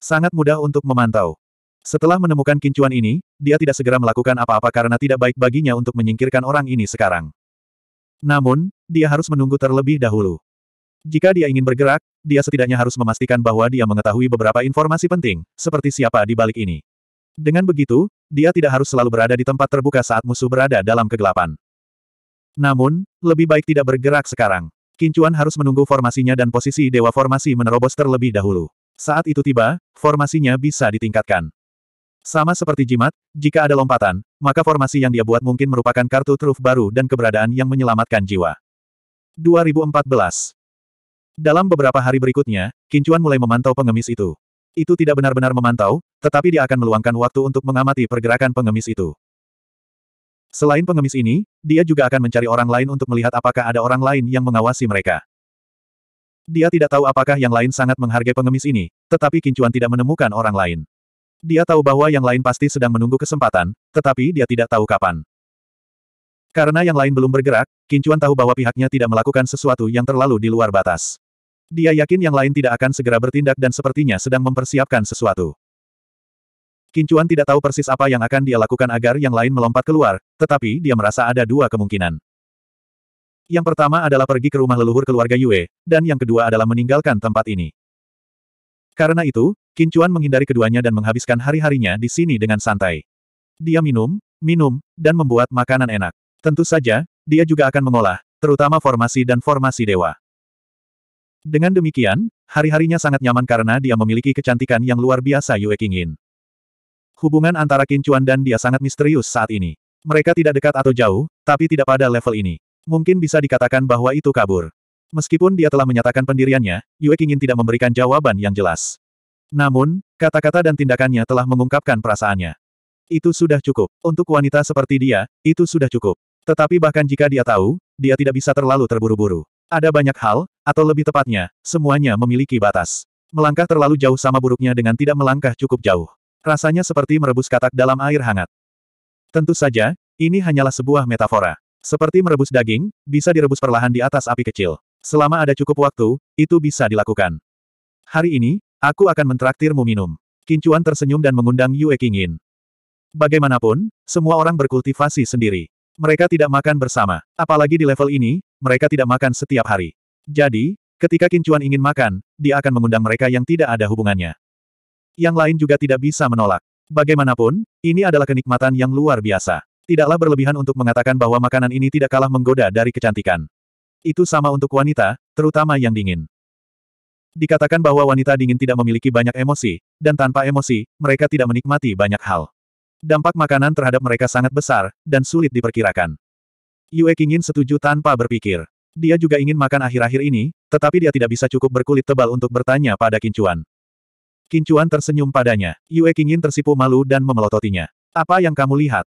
Sangat mudah untuk memantau. Setelah menemukan kincuan ini, dia tidak segera melakukan apa-apa karena tidak baik baginya untuk menyingkirkan orang ini sekarang. Namun, dia harus menunggu terlebih dahulu. Jika dia ingin bergerak, dia setidaknya harus memastikan bahwa dia mengetahui beberapa informasi penting, seperti siapa di balik ini. Dengan begitu, dia tidak harus selalu berada di tempat terbuka saat musuh berada dalam kegelapan. Namun, lebih baik tidak bergerak sekarang. Kincuan harus menunggu formasinya dan posisi dewa formasi menerobos terlebih dahulu. Saat itu tiba, formasinya bisa ditingkatkan. Sama seperti jimat, jika ada lompatan, maka formasi yang dia buat mungkin merupakan kartu truf baru dan keberadaan yang menyelamatkan jiwa. 2014 Dalam beberapa hari berikutnya, Kincuan mulai memantau pengemis itu. Itu tidak benar-benar memantau, tetapi dia akan meluangkan waktu untuk mengamati pergerakan pengemis itu. Selain pengemis ini, dia juga akan mencari orang lain untuk melihat apakah ada orang lain yang mengawasi mereka. Dia tidak tahu apakah yang lain sangat menghargai pengemis ini, tetapi Kincuan tidak menemukan orang lain. Dia tahu bahwa yang lain pasti sedang menunggu kesempatan, tetapi dia tidak tahu kapan. Karena yang lain belum bergerak, Kincuan tahu bahwa pihaknya tidak melakukan sesuatu yang terlalu di luar batas. Dia yakin yang lain tidak akan segera bertindak dan sepertinya sedang mempersiapkan sesuatu. Kincuan tidak tahu persis apa yang akan dia lakukan agar yang lain melompat keluar, tetapi dia merasa ada dua kemungkinan. Yang pertama adalah pergi ke rumah leluhur keluarga Yue, dan yang kedua adalah meninggalkan tempat ini. Karena itu, Kincuan menghindari keduanya dan menghabiskan hari-harinya di sini dengan santai. Dia minum, minum, dan membuat makanan enak. Tentu saja, dia juga akan mengolah, terutama formasi dan formasi dewa. Dengan demikian, hari-harinya sangat nyaman karena dia memiliki kecantikan yang luar biasa Yue Qingyin. Hubungan antara Kincuan dan dia sangat misterius saat ini. Mereka tidak dekat atau jauh, tapi tidak pada level ini. Mungkin bisa dikatakan bahwa itu kabur. Meskipun dia telah menyatakan pendiriannya, Yue Qingin tidak memberikan jawaban yang jelas. Namun, kata-kata dan tindakannya telah mengungkapkan perasaannya. Itu sudah cukup. Untuk wanita seperti dia, itu sudah cukup. Tetapi bahkan jika dia tahu, dia tidak bisa terlalu terburu-buru. Ada banyak hal, atau lebih tepatnya, semuanya memiliki batas. Melangkah terlalu jauh sama buruknya dengan tidak melangkah cukup jauh. Rasanya seperti merebus katak dalam air hangat. Tentu saja, ini hanyalah sebuah metafora. Seperti merebus daging, bisa direbus perlahan di atas api kecil. Selama ada cukup waktu, itu bisa dilakukan. Hari ini, aku akan mentraktirmu minum. Kincuan tersenyum dan mengundang Yue Qingyin. Bagaimanapun, semua orang berkultivasi sendiri. Mereka tidak makan bersama. Apalagi di level ini, mereka tidak makan setiap hari. Jadi, ketika Kincuan ingin makan, dia akan mengundang mereka yang tidak ada hubungannya. Yang lain juga tidak bisa menolak. Bagaimanapun, ini adalah kenikmatan yang luar biasa. Tidaklah berlebihan untuk mengatakan bahwa makanan ini tidak kalah menggoda dari kecantikan. Itu sama untuk wanita, terutama yang dingin. Dikatakan bahwa wanita dingin tidak memiliki banyak emosi, dan tanpa emosi, mereka tidak menikmati banyak hal. Dampak makanan terhadap mereka sangat besar, dan sulit diperkirakan. Yue ingin setuju tanpa berpikir. Dia juga ingin makan akhir-akhir ini, tetapi dia tidak bisa cukup berkulit tebal untuk bertanya pada Kincuan. Kincuan tersenyum padanya. Yue ingin tersipu malu dan memelototinya. Apa yang kamu lihat?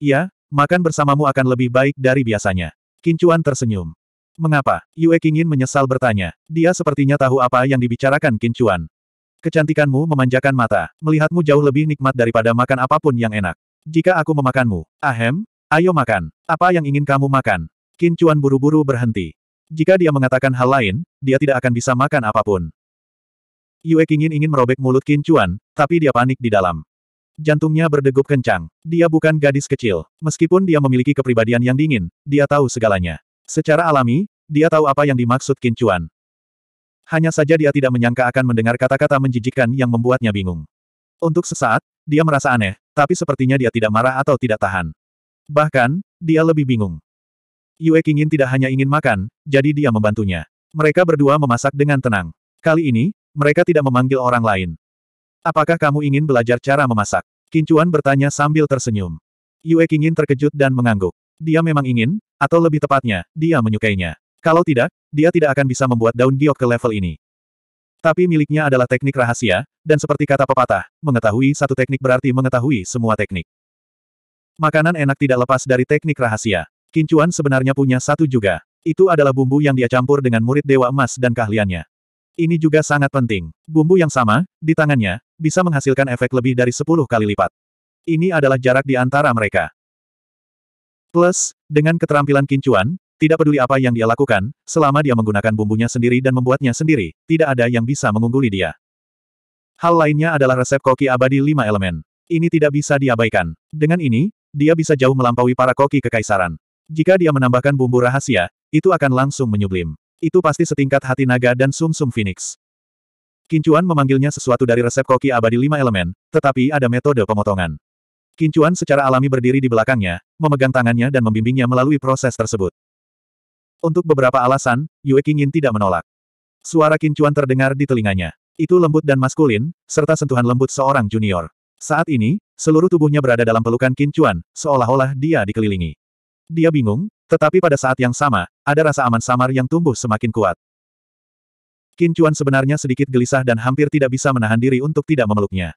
Ya, makan bersamamu akan lebih baik dari biasanya. Kincuan tersenyum. Mengapa? Yue Qingyin menyesal bertanya. Dia sepertinya tahu apa yang dibicarakan Qin Chuan. Kecantikanmu memanjakan mata. Melihatmu jauh lebih nikmat daripada makan apapun yang enak. Jika aku memakanmu, ahem, ayo makan. Apa yang ingin kamu makan? Qin Chuan buru-buru berhenti. Jika dia mengatakan hal lain, dia tidak akan bisa makan apapun. Yue Qingyin ingin merobek mulut Qin Chuan, tapi dia panik di dalam. Jantungnya berdegup kencang. Dia bukan gadis kecil. Meskipun dia memiliki kepribadian yang dingin, dia tahu segalanya. Secara alami, dia tahu apa yang dimaksud Kincuan. Hanya saja dia tidak menyangka akan mendengar kata-kata menjijikan yang membuatnya bingung. Untuk sesaat, dia merasa aneh, tapi sepertinya dia tidak marah atau tidak tahan. Bahkan, dia lebih bingung. Yue Kingin tidak hanya ingin makan, jadi dia membantunya. Mereka berdua memasak dengan tenang. Kali ini, mereka tidak memanggil orang lain. Apakah kamu ingin belajar cara memasak? Kincuan bertanya sambil tersenyum. Yue Kingin terkejut dan mengangguk. Dia memang ingin, atau lebih tepatnya, dia menyukainya. Kalau tidak, dia tidak akan bisa membuat daun giok ke level ini. Tapi miliknya adalah teknik rahasia, dan seperti kata pepatah, mengetahui satu teknik berarti mengetahui semua teknik. Makanan enak tidak lepas dari teknik rahasia. Kincuan sebenarnya punya satu juga. Itu adalah bumbu yang dia campur dengan murid Dewa Emas dan keahliannya. Ini juga sangat penting. Bumbu yang sama, di tangannya, bisa menghasilkan efek lebih dari 10 kali lipat. Ini adalah jarak di antara mereka. Plus, dengan keterampilan kincuan, tidak peduli apa yang dia lakukan, selama dia menggunakan bumbunya sendiri dan membuatnya sendiri, tidak ada yang bisa mengungguli dia. Hal lainnya adalah resep koki abadi lima elemen. Ini tidak bisa diabaikan. Dengan ini, dia bisa jauh melampaui para koki kekaisaran. Jika dia menambahkan bumbu rahasia, itu akan langsung menyublim. Itu pasti setingkat hati naga dan sumsum -sum phoenix. Kincuan memanggilnya sesuatu dari resep koki abadi lima elemen, tetapi ada metode pemotongan. Kincuan secara alami berdiri di belakangnya, memegang tangannya dan membimbingnya melalui proses tersebut. Untuk beberapa alasan, Yue Qingyin tidak menolak. Suara Kincuan terdengar di telinganya. Itu lembut dan maskulin, serta sentuhan lembut seorang junior. Saat ini, seluruh tubuhnya berada dalam pelukan Kincuan, seolah-olah dia dikelilingi. Dia bingung, tetapi pada saat yang sama, ada rasa aman samar yang tumbuh semakin kuat. Kincuan sebenarnya sedikit gelisah dan hampir tidak bisa menahan diri untuk tidak memeluknya.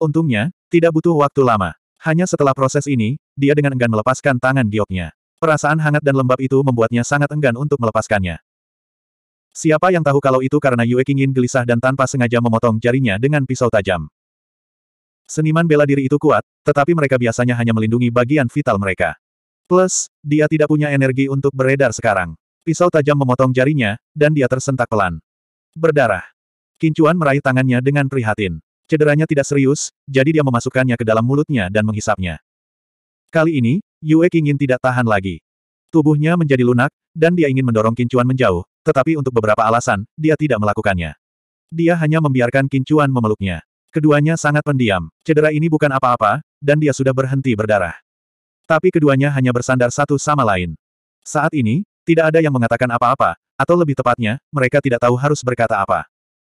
Untungnya, tidak butuh waktu lama. Hanya setelah proses ini, dia dengan enggan melepaskan tangan gioknya. Perasaan hangat dan lembab itu membuatnya sangat enggan untuk melepaskannya. Siapa yang tahu kalau itu karena Yue Qingyin gelisah dan tanpa sengaja memotong jarinya dengan pisau tajam. Seniman bela diri itu kuat, tetapi mereka biasanya hanya melindungi bagian vital mereka. Plus, dia tidak punya energi untuk beredar sekarang. Pisau tajam memotong jarinya, dan dia tersentak pelan. Berdarah. Kincuan meraih tangannya dengan prihatin. Cederanya tidak serius, jadi dia memasukkannya ke dalam mulutnya dan menghisapnya. Kali ini, Yue Qingyin tidak tahan lagi. Tubuhnya menjadi lunak, dan dia ingin mendorong Kincuan menjauh, tetapi untuk beberapa alasan, dia tidak melakukannya. Dia hanya membiarkan Kincuan memeluknya. Keduanya sangat pendiam. Cedera ini bukan apa-apa, dan dia sudah berhenti berdarah. Tapi keduanya hanya bersandar satu sama lain. Saat ini, tidak ada yang mengatakan apa-apa, atau lebih tepatnya, mereka tidak tahu harus berkata apa.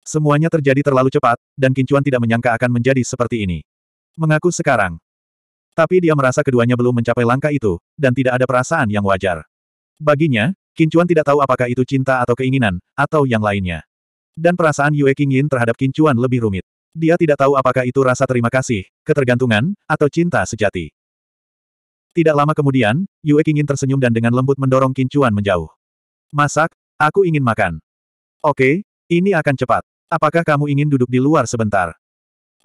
Semuanya terjadi terlalu cepat, dan Kincuan tidak menyangka akan menjadi seperti ini. Mengaku sekarang. Tapi dia merasa keduanya belum mencapai langkah itu, dan tidak ada perasaan yang wajar. Baginya, Kincuan tidak tahu apakah itu cinta atau keinginan, atau yang lainnya. Dan perasaan Yue Qingyin terhadap Kincuan lebih rumit. Dia tidak tahu apakah itu rasa terima kasih, ketergantungan, atau cinta sejati. Tidak lama kemudian, Yue Qingyin tersenyum dan dengan lembut mendorong Kincuan menjauh. Masak, aku ingin makan. Oke, ini akan cepat. Apakah kamu ingin duduk di luar sebentar?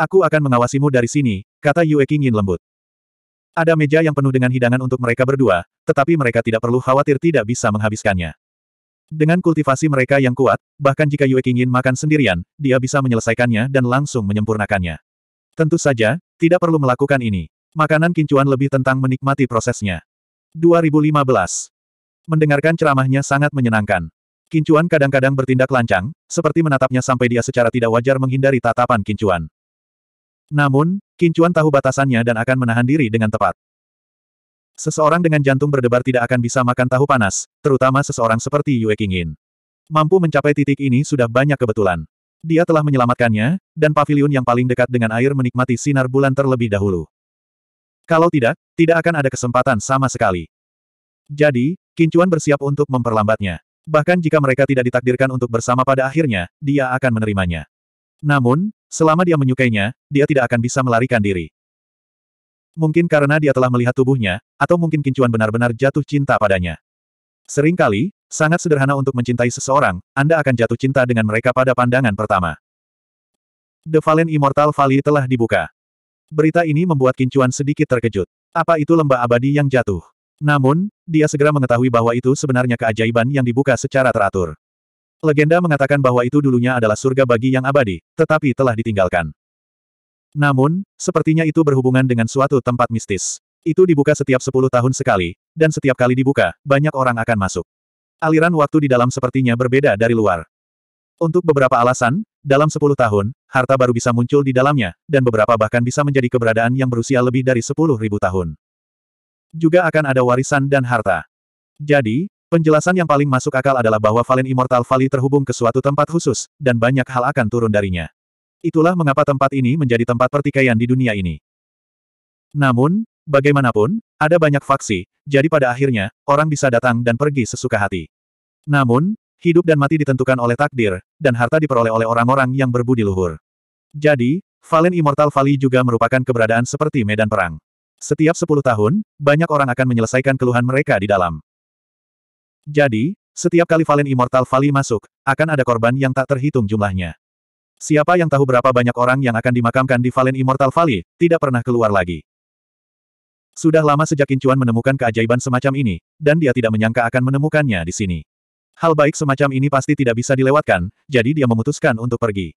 Aku akan mengawasimu dari sini, kata Yue Qingyin lembut. Ada meja yang penuh dengan hidangan untuk mereka berdua, tetapi mereka tidak perlu khawatir tidak bisa menghabiskannya. Dengan kultivasi mereka yang kuat, bahkan jika Yue Qingyin makan sendirian, dia bisa menyelesaikannya dan langsung menyempurnakannya. Tentu saja, tidak perlu melakukan ini. Makanan kincuan lebih tentang menikmati prosesnya. 2015. Mendengarkan ceramahnya sangat menyenangkan. Kincuan kadang-kadang bertindak lancang, seperti menatapnya sampai dia secara tidak wajar menghindari tatapan Kincuan. Namun, Kincuan tahu batasannya dan akan menahan diri dengan tepat. Seseorang dengan jantung berdebar tidak akan bisa makan tahu panas, terutama seseorang seperti Yue Qingyin. Mampu mencapai titik ini sudah banyak kebetulan. Dia telah menyelamatkannya, dan pavilion yang paling dekat dengan air menikmati sinar bulan terlebih dahulu. Kalau tidak, tidak akan ada kesempatan sama sekali. Jadi, Kincuan bersiap untuk memperlambatnya. Bahkan jika mereka tidak ditakdirkan untuk bersama pada akhirnya, dia akan menerimanya. Namun, selama dia menyukainya, dia tidak akan bisa melarikan diri. Mungkin karena dia telah melihat tubuhnya, atau mungkin Kincuan benar-benar jatuh cinta padanya. Seringkali, sangat sederhana untuk mencintai seseorang, Anda akan jatuh cinta dengan mereka pada pandangan pertama. The Valen Immortal Valley telah dibuka. Berita ini membuat Kincuan sedikit terkejut. Apa itu lembah abadi yang jatuh? Namun, dia segera mengetahui bahwa itu sebenarnya keajaiban yang dibuka secara teratur. Legenda mengatakan bahwa itu dulunya adalah surga bagi yang abadi, tetapi telah ditinggalkan. Namun, sepertinya itu berhubungan dengan suatu tempat mistis. Itu dibuka setiap 10 tahun sekali, dan setiap kali dibuka, banyak orang akan masuk. Aliran waktu di dalam sepertinya berbeda dari luar. Untuk beberapa alasan, dalam 10 tahun, harta baru bisa muncul di dalamnya, dan beberapa bahkan bisa menjadi keberadaan yang berusia lebih dari 10.000 tahun juga akan ada warisan dan harta. Jadi, penjelasan yang paling masuk akal adalah bahwa Valen Immortal Valley terhubung ke suatu tempat khusus, dan banyak hal akan turun darinya. Itulah mengapa tempat ini menjadi tempat pertikaian di dunia ini. Namun, bagaimanapun, ada banyak faksi, jadi pada akhirnya, orang bisa datang dan pergi sesuka hati. Namun, hidup dan mati ditentukan oleh takdir, dan harta diperoleh oleh orang-orang yang berbudi luhur. Jadi, Valen Immortal Valley juga merupakan keberadaan seperti medan perang. Setiap sepuluh tahun, banyak orang akan menyelesaikan keluhan mereka di dalam. Jadi, setiap kali Valen Immortal Valley masuk, akan ada korban yang tak terhitung jumlahnya. Siapa yang tahu berapa banyak orang yang akan dimakamkan di Valen Immortal Valley, tidak pernah keluar lagi. Sudah lama sejak Kincuan menemukan keajaiban semacam ini, dan dia tidak menyangka akan menemukannya di sini. Hal baik semacam ini pasti tidak bisa dilewatkan, jadi dia memutuskan untuk pergi.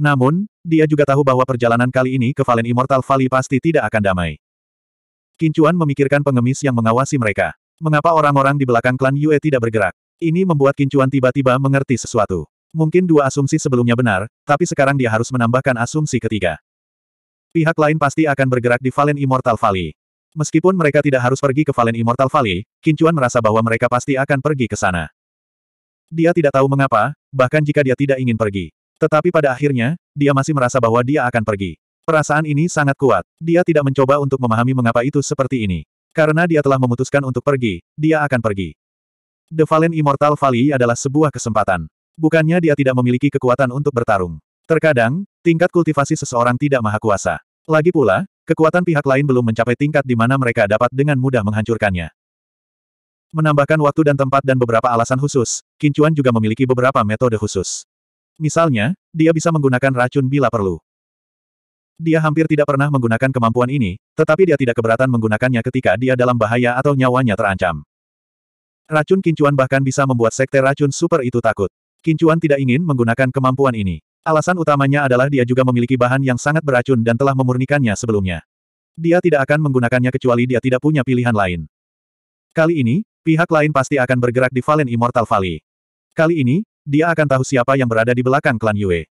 Namun, dia juga tahu bahwa perjalanan kali ini ke Valen Immortal Valley pasti tidak akan damai. Kincuan memikirkan pengemis yang mengawasi mereka. Mengapa orang-orang di belakang klan Yue tidak bergerak? Ini membuat Kincuan tiba-tiba mengerti sesuatu. Mungkin dua asumsi sebelumnya benar, tapi sekarang dia harus menambahkan asumsi ketiga. Pihak lain pasti akan bergerak di Valen Immortal Valley. Meskipun mereka tidak harus pergi ke Valen Immortal Valley, Kincuan merasa bahwa mereka pasti akan pergi ke sana. Dia tidak tahu mengapa, bahkan jika dia tidak ingin pergi. Tetapi pada akhirnya, dia masih merasa bahwa dia akan pergi. Perasaan ini sangat kuat. Dia tidak mencoba untuk memahami mengapa itu seperti ini. Karena dia telah memutuskan untuk pergi, dia akan pergi. The Valen Immortal Valley adalah sebuah kesempatan. Bukannya dia tidak memiliki kekuatan untuk bertarung. Terkadang, tingkat kultivasi seseorang tidak maha kuasa. Lagi pula, kekuatan pihak lain belum mencapai tingkat di mana mereka dapat dengan mudah menghancurkannya. Menambahkan waktu dan tempat dan beberapa alasan khusus, Kincuan juga memiliki beberapa metode khusus. Misalnya, dia bisa menggunakan racun bila perlu. Dia hampir tidak pernah menggunakan kemampuan ini, tetapi dia tidak keberatan menggunakannya ketika dia dalam bahaya atau nyawanya terancam. Racun kincuan bahkan bisa membuat sekte racun super itu takut. Kincuan tidak ingin menggunakan kemampuan ini. Alasan utamanya adalah dia juga memiliki bahan yang sangat beracun dan telah memurnikannya sebelumnya. Dia tidak akan menggunakannya kecuali dia tidak punya pilihan lain. Kali ini, pihak lain pasti akan bergerak di Valen Immortal Valley. Kali ini, dia akan tahu siapa yang berada di belakang klan Yue.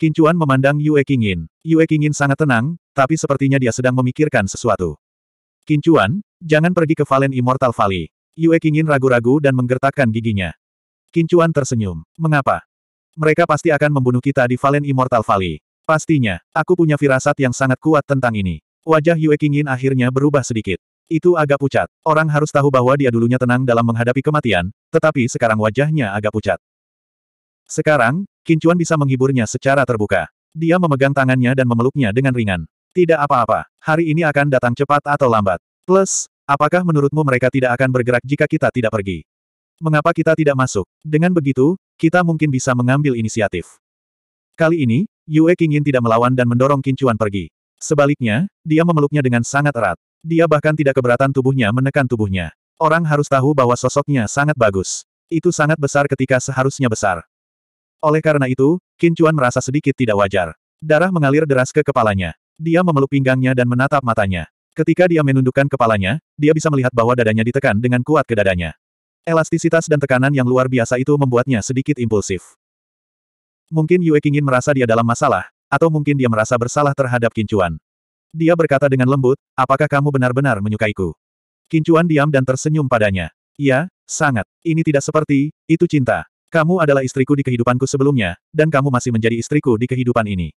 Kincuan memandang Yue Qingyin. Yue Qingyin sangat tenang, tapi sepertinya dia sedang memikirkan sesuatu. Kincuan, jangan pergi ke Valen Immortal Valley. Yue Qingyin ragu-ragu dan menggertakkan giginya. Kincuan tersenyum. Mengapa? Mereka pasti akan membunuh kita di Valen Immortal Valley. Pastinya, aku punya firasat yang sangat kuat tentang ini. Wajah Yue Qingyin akhirnya berubah sedikit. Itu agak pucat. Orang harus tahu bahwa dia dulunya tenang dalam menghadapi kematian, tetapi sekarang wajahnya agak pucat. Sekarang, Kincuan bisa menghiburnya secara terbuka. Dia memegang tangannya dan memeluknya dengan ringan. Tidak apa-apa, hari ini akan datang cepat atau lambat. Plus, apakah menurutmu mereka tidak akan bergerak jika kita tidak pergi? Mengapa kita tidak masuk? Dengan begitu, kita mungkin bisa mengambil inisiatif. Kali ini, Yue Qingyin tidak melawan dan mendorong Kincuan pergi. Sebaliknya, dia memeluknya dengan sangat erat. Dia bahkan tidak keberatan tubuhnya menekan tubuhnya. Orang harus tahu bahwa sosoknya sangat bagus. Itu sangat besar ketika seharusnya besar. Oleh karena itu, Qin Chuan merasa sedikit tidak wajar. Darah mengalir deras ke kepalanya. Dia memeluk pinggangnya dan menatap matanya. Ketika dia menundukkan kepalanya, dia bisa melihat bahwa dadanya ditekan dengan kuat ke dadanya. Elastisitas dan tekanan yang luar biasa itu membuatnya sedikit impulsif. Mungkin Yue Qingin merasa dia dalam masalah, atau mungkin dia merasa bersalah terhadap Qin Chuan. Dia berkata dengan lembut, apakah kamu benar-benar menyukaiku? Qin Chuan diam dan tersenyum padanya. Ya, sangat. Ini tidak seperti, itu cinta. Kamu adalah istriku di kehidupanku sebelumnya, dan kamu masih menjadi istriku di kehidupan ini.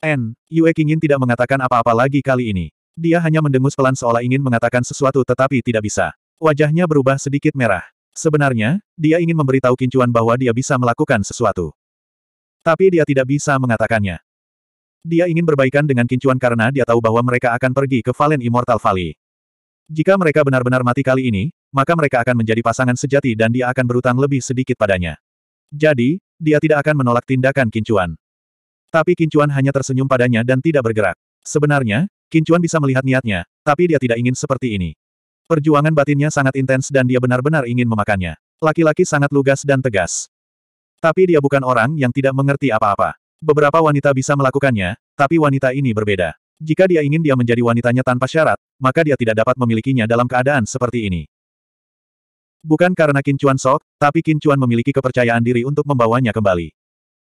N. Yue Kingin tidak mengatakan apa-apa lagi kali ini. Dia hanya mendengus pelan seolah ingin mengatakan sesuatu tetapi tidak bisa. Wajahnya berubah sedikit merah. Sebenarnya, dia ingin memberitahu Kincuan bahwa dia bisa melakukan sesuatu. Tapi dia tidak bisa mengatakannya. Dia ingin berbaikan dengan Kincuan karena dia tahu bahwa mereka akan pergi ke Valen Immortal Valley. Jika mereka benar-benar mati kali ini, maka mereka akan menjadi pasangan sejati dan dia akan berutang lebih sedikit padanya. Jadi, dia tidak akan menolak tindakan Kincuan. Tapi Kincuan hanya tersenyum padanya dan tidak bergerak. Sebenarnya, Kincuan bisa melihat niatnya, tapi dia tidak ingin seperti ini. Perjuangan batinnya sangat intens dan dia benar-benar ingin memakannya. Laki-laki sangat lugas dan tegas. Tapi dia bukan orang yang tidak mengerti apa-apa. Beberapa wanita bisa melakukannya, tapi wanita ini berbeda. Jika dia ingin dia menjadi wanitanya tanpa syarat, maka dia tidak dapat memilikinya dalam keadaan seperti ini. Bukan karena Qin Chuan sok, tapi Qin Chuan memiliki kepercayaan diri untuk membawanya kembali.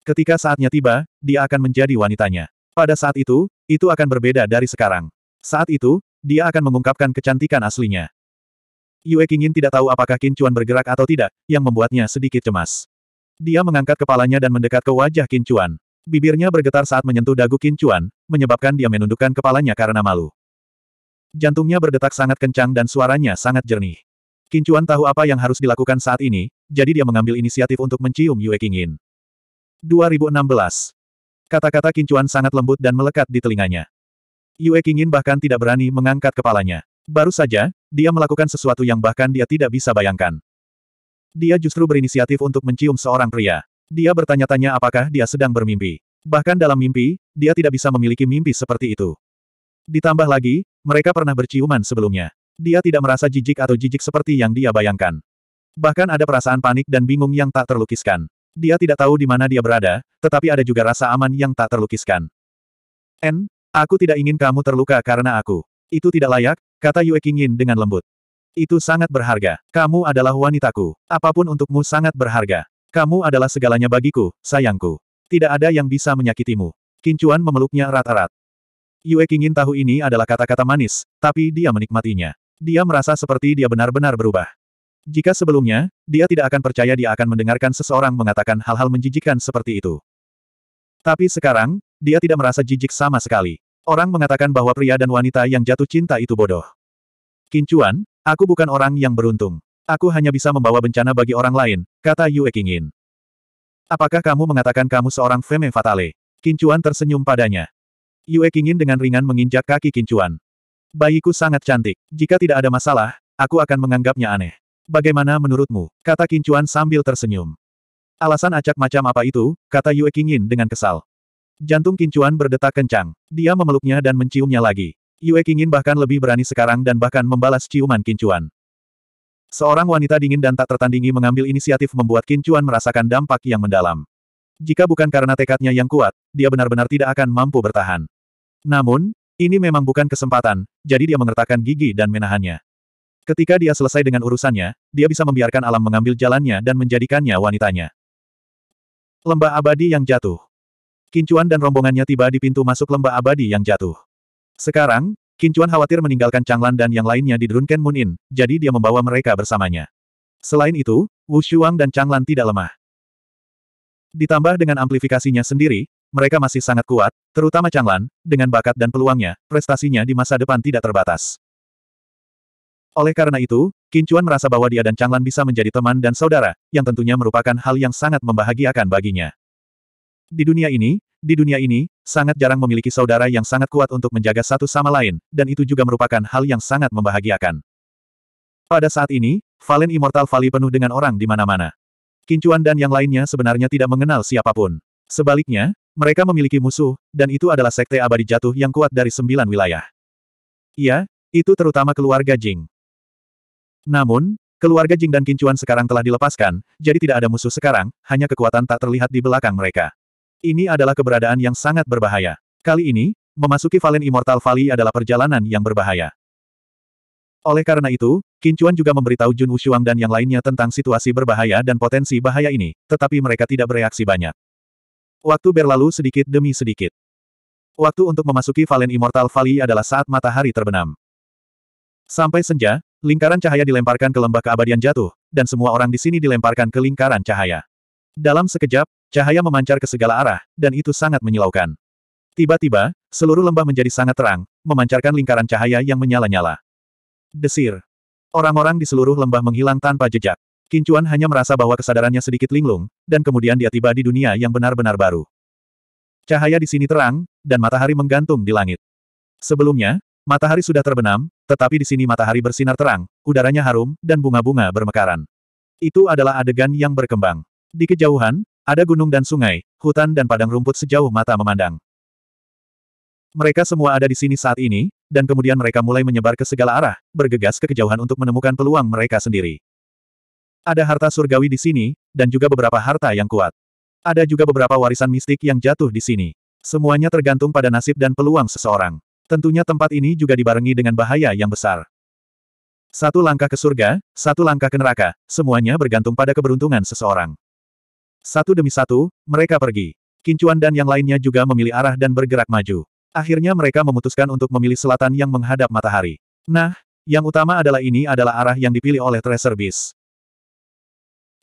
Ketika saatnya tiba, dia akan menjadi wanitanya. Pada saat itu, itu akan berbeda dari sekarang. Saat itu, dia akan mengungkapkan kecantikan aslinya. Yue Qingin tidak tahu apakah Qin Chuan bergerak atau tidak, yang membuatnya sedikit cemas. Dia mengangkat kepalanya dan mendekat ke wajah Qin Chuan. Bibirnya bergetar saat menyentuh dagu Qin Chuan, menyebabkan dia menundukkan kepalanya karena malu. Jantungnya berdetak sangat kencang dan suaranya sangat jernih. Kincuan tahu apa yang harus dilakukan saat ini, jadi dia mengambil inisiatif untuk mencium Yue Qingyin. 2016. Kata-kata Kincuan sangat lembut dan melekat di telinganya. Yue Qingyin bahkan tidak berani mengangkat kepalanya. Baru saja, dia melakukan sesuatu yang bahkan dia tidak bisa bayangkan. Dia justru berinisiatif untuk mencium seorang pria. Dia bertanya-tanya apakah dia sedang bermimpi. Bahkan dalam mimpi, dia tidak bisa memiliki mimpi seperti itu. Ditambah lagi, mereka pernah berciuman sebelumnya. Dia tidak merasa jijik atau jijik seperti yang dia bayangkan. Bahkan ada perasaan panik dan bingung yang tak terlukiskan. Dia tidak tahu di mana dia berada, tetapi ada juga rasa aman yang tak terlukiskan. N, aku tidak ingin kamu terluka karena aku. Itu tidak layak, kata Yue Qingyin dengan lembut. Itu sangat berharga. Kamu adalah wanitaku. Apapun untukmu sangat berharga. Kamu adalah segalanya bagiku, sayangku. Tidak ada yang bisa menyakitimu. Kincuan memeluknya erat-erat. Yue Qingyin tahu ini adalah kata-kata manis, tapi dia menikmatinya. Dia merasa seperti dia benar-benar berubah. Jika sebelumnya, dia tidak akan percaya dia akan mendengarkan seseorang mengatakan hal-hal menjijikkan seperti itu. Tapi sekarang, dia tidak merasa jijik sama sekali. Orang mengatakan bahwa pria dan wanita yang jatuh cinta itu bodoh. Kincuan, aku bukan orang yang beruntung. Aku hanya bisa membawa bencana bagi orang lain, kata Yue Kingin. Apakah kamu mengatakan kamu seorang femme fatale? Kincuan tersenyum padanya. Yue Kingin dengan ringan menginjak kaki Kincuan. Bayiku sangat cantik. Jika tidak ada masalah, aku akan menganggapnya aneh. Bagaimana menurutmu? Kata Kincuan sambil tersenyum. Alasan acak macam apa itu? Kata Yue Qingyin dengan kesal. Jantung Kincuan berdetak kencang. Dia memeluknya dan menciumnya lagi. Yue Qingyin bahkan lebih berani sekarang dan bahkan membalas ciuman Kincuan. Seorang wanita dingin dan tak tertandingi mengambil inisiatif membuat Kincuan merasakan dampak yang mendalam. Jika bukan karena tekadnya yang kuat, dia benar-benar tidak akan mampu bertahan. Namun, ini memang bukan kesempatan, jadi dia mengertakkan gigi dan menahannya. Ketika dia selesai dengan urusannya, dia bisa membiarkan alam mengambil jalannya dan menjadikannya wanitanya. Lembah abadi yang jatuh. Kincuan dan rombongannya tiba di pintu masuk lembah abadi yang jatuh. Sekarang, Kincuan khawatir meninggalkan Changlan dan yang lainnya di Drunken Moon Inn, jadi dia membawa mereka bersamanya. Selain itu, Wu Shuang dan Changlan tidak lemah. Ditambah dengan amplifikasinya sendiri, mereka masih sangat kuat, terutama Changlan, dengan bakat dan peluangnya, prestasinya di masa depan tidak terbatas. Oleh karena itu, Kincuan merasa bahwa dia dan Changlan bisa menjadi teman dan saudara, yang tentunya merupakan hal yang sangat membahagiakan baginya. Di dunia ini, di dunia ini, sangat jarang memiliki saudara yang sangat kuat untuk menjaga satu sama lain, dan itu juga merupakan hal yang sangat membahagiakan. Pada saat ini, Valen Immortal Valley penuh dengan orang di mana-mana. Kincuan dan yang lainnya sebenarnya tidak mengenal siapapun. Sebaliknya, mereka memiliki musuh, dan itu adalah sekte abadi jatuh yang kuat dari sembilan wilayah. Iya, itu terutama keluarga Jing. Namun, keluarga Jing dan Kincuan sekarang telah dilepaskan, jadi tidak ada musuh sekarang, hanya kekuatan tak terlihat di belakang mereka. Ini adalah keberadaan yang sangat berbahaya. Kali ini, memasuki Valen Immortal Valley adalah perjalanan yang berbahaya. Oleh karena itu, Kincuan juga memberitahu Jun Wushuang dan yang lainnya tentang situasi berbahaya dan potensi bahaya ini, tetapi mereka tidak bereaksi banyak. Waktu berlalu sedikit demi sedikit. Waktu untuk memasuki Valen Immortal Valley adalah saat matahari terbenam. Sampai senja, lingkaran cahaya dilemparkan ke lembah keabadian jatuh, dan semua orang di sini dilemparkan ke lingkaran cahaya. Dalam sekejap, cahaya memancar ke segala arah, dan itu sangat menyilaukan. Tiba-tiba, seluruh lembah menjadi sangat terang, memancarkan lingkaran cahaya yang menyala-nyala. Desir. Orang-orang di seluruh lembah menghilang tanpa jejak. Kincuan hanya merasa bahwa kesadarannya sedikit linglung, dan kemudian dia tiba di dunia yang benar-benar baru. Cahaya di sini terang, dan matahari menggantung di langit. Sebelumnya, matahari sudah terbenam, tetapi di sini matahari bersinar terang, udaranya harum, dan bunga-bunga bermekaran. Itu adalah adegan yang berkembang. Di kejauhan, ada gunung dan sungai, hutan dan padang rumput sejauh mata memandang. Mereka semua ada di sini saat ini, dan kemudian mereka mulai menyebar ke segala arah, bergegas ke kejauhan untuk menemukan peluang mereka sendiri. Ada harta surgawi di sini, dan juga beberapa harta yang kuat. Ada juga beberapa warisan mistik yang jatuh di sini. Semuanya tergantung pada nasib dan peluang seseorang. Tentunya tempat ini juga dibarengi dengan bahaya yang besar. Satu langkah ke surga, satu langkah ke neraka, semuanya bergantung pada keberuntungan seseorang. Satu demi satu, mereka pergi. Kincuan dan yang lainnya juga memilih arah dan bergerak maju. Akhirnya mereka memutuskan untuk memilih selatan yang menghadap matahari. Nah, yang utama adalah ini adalah arah yang dipilih oleh Tracer Beast.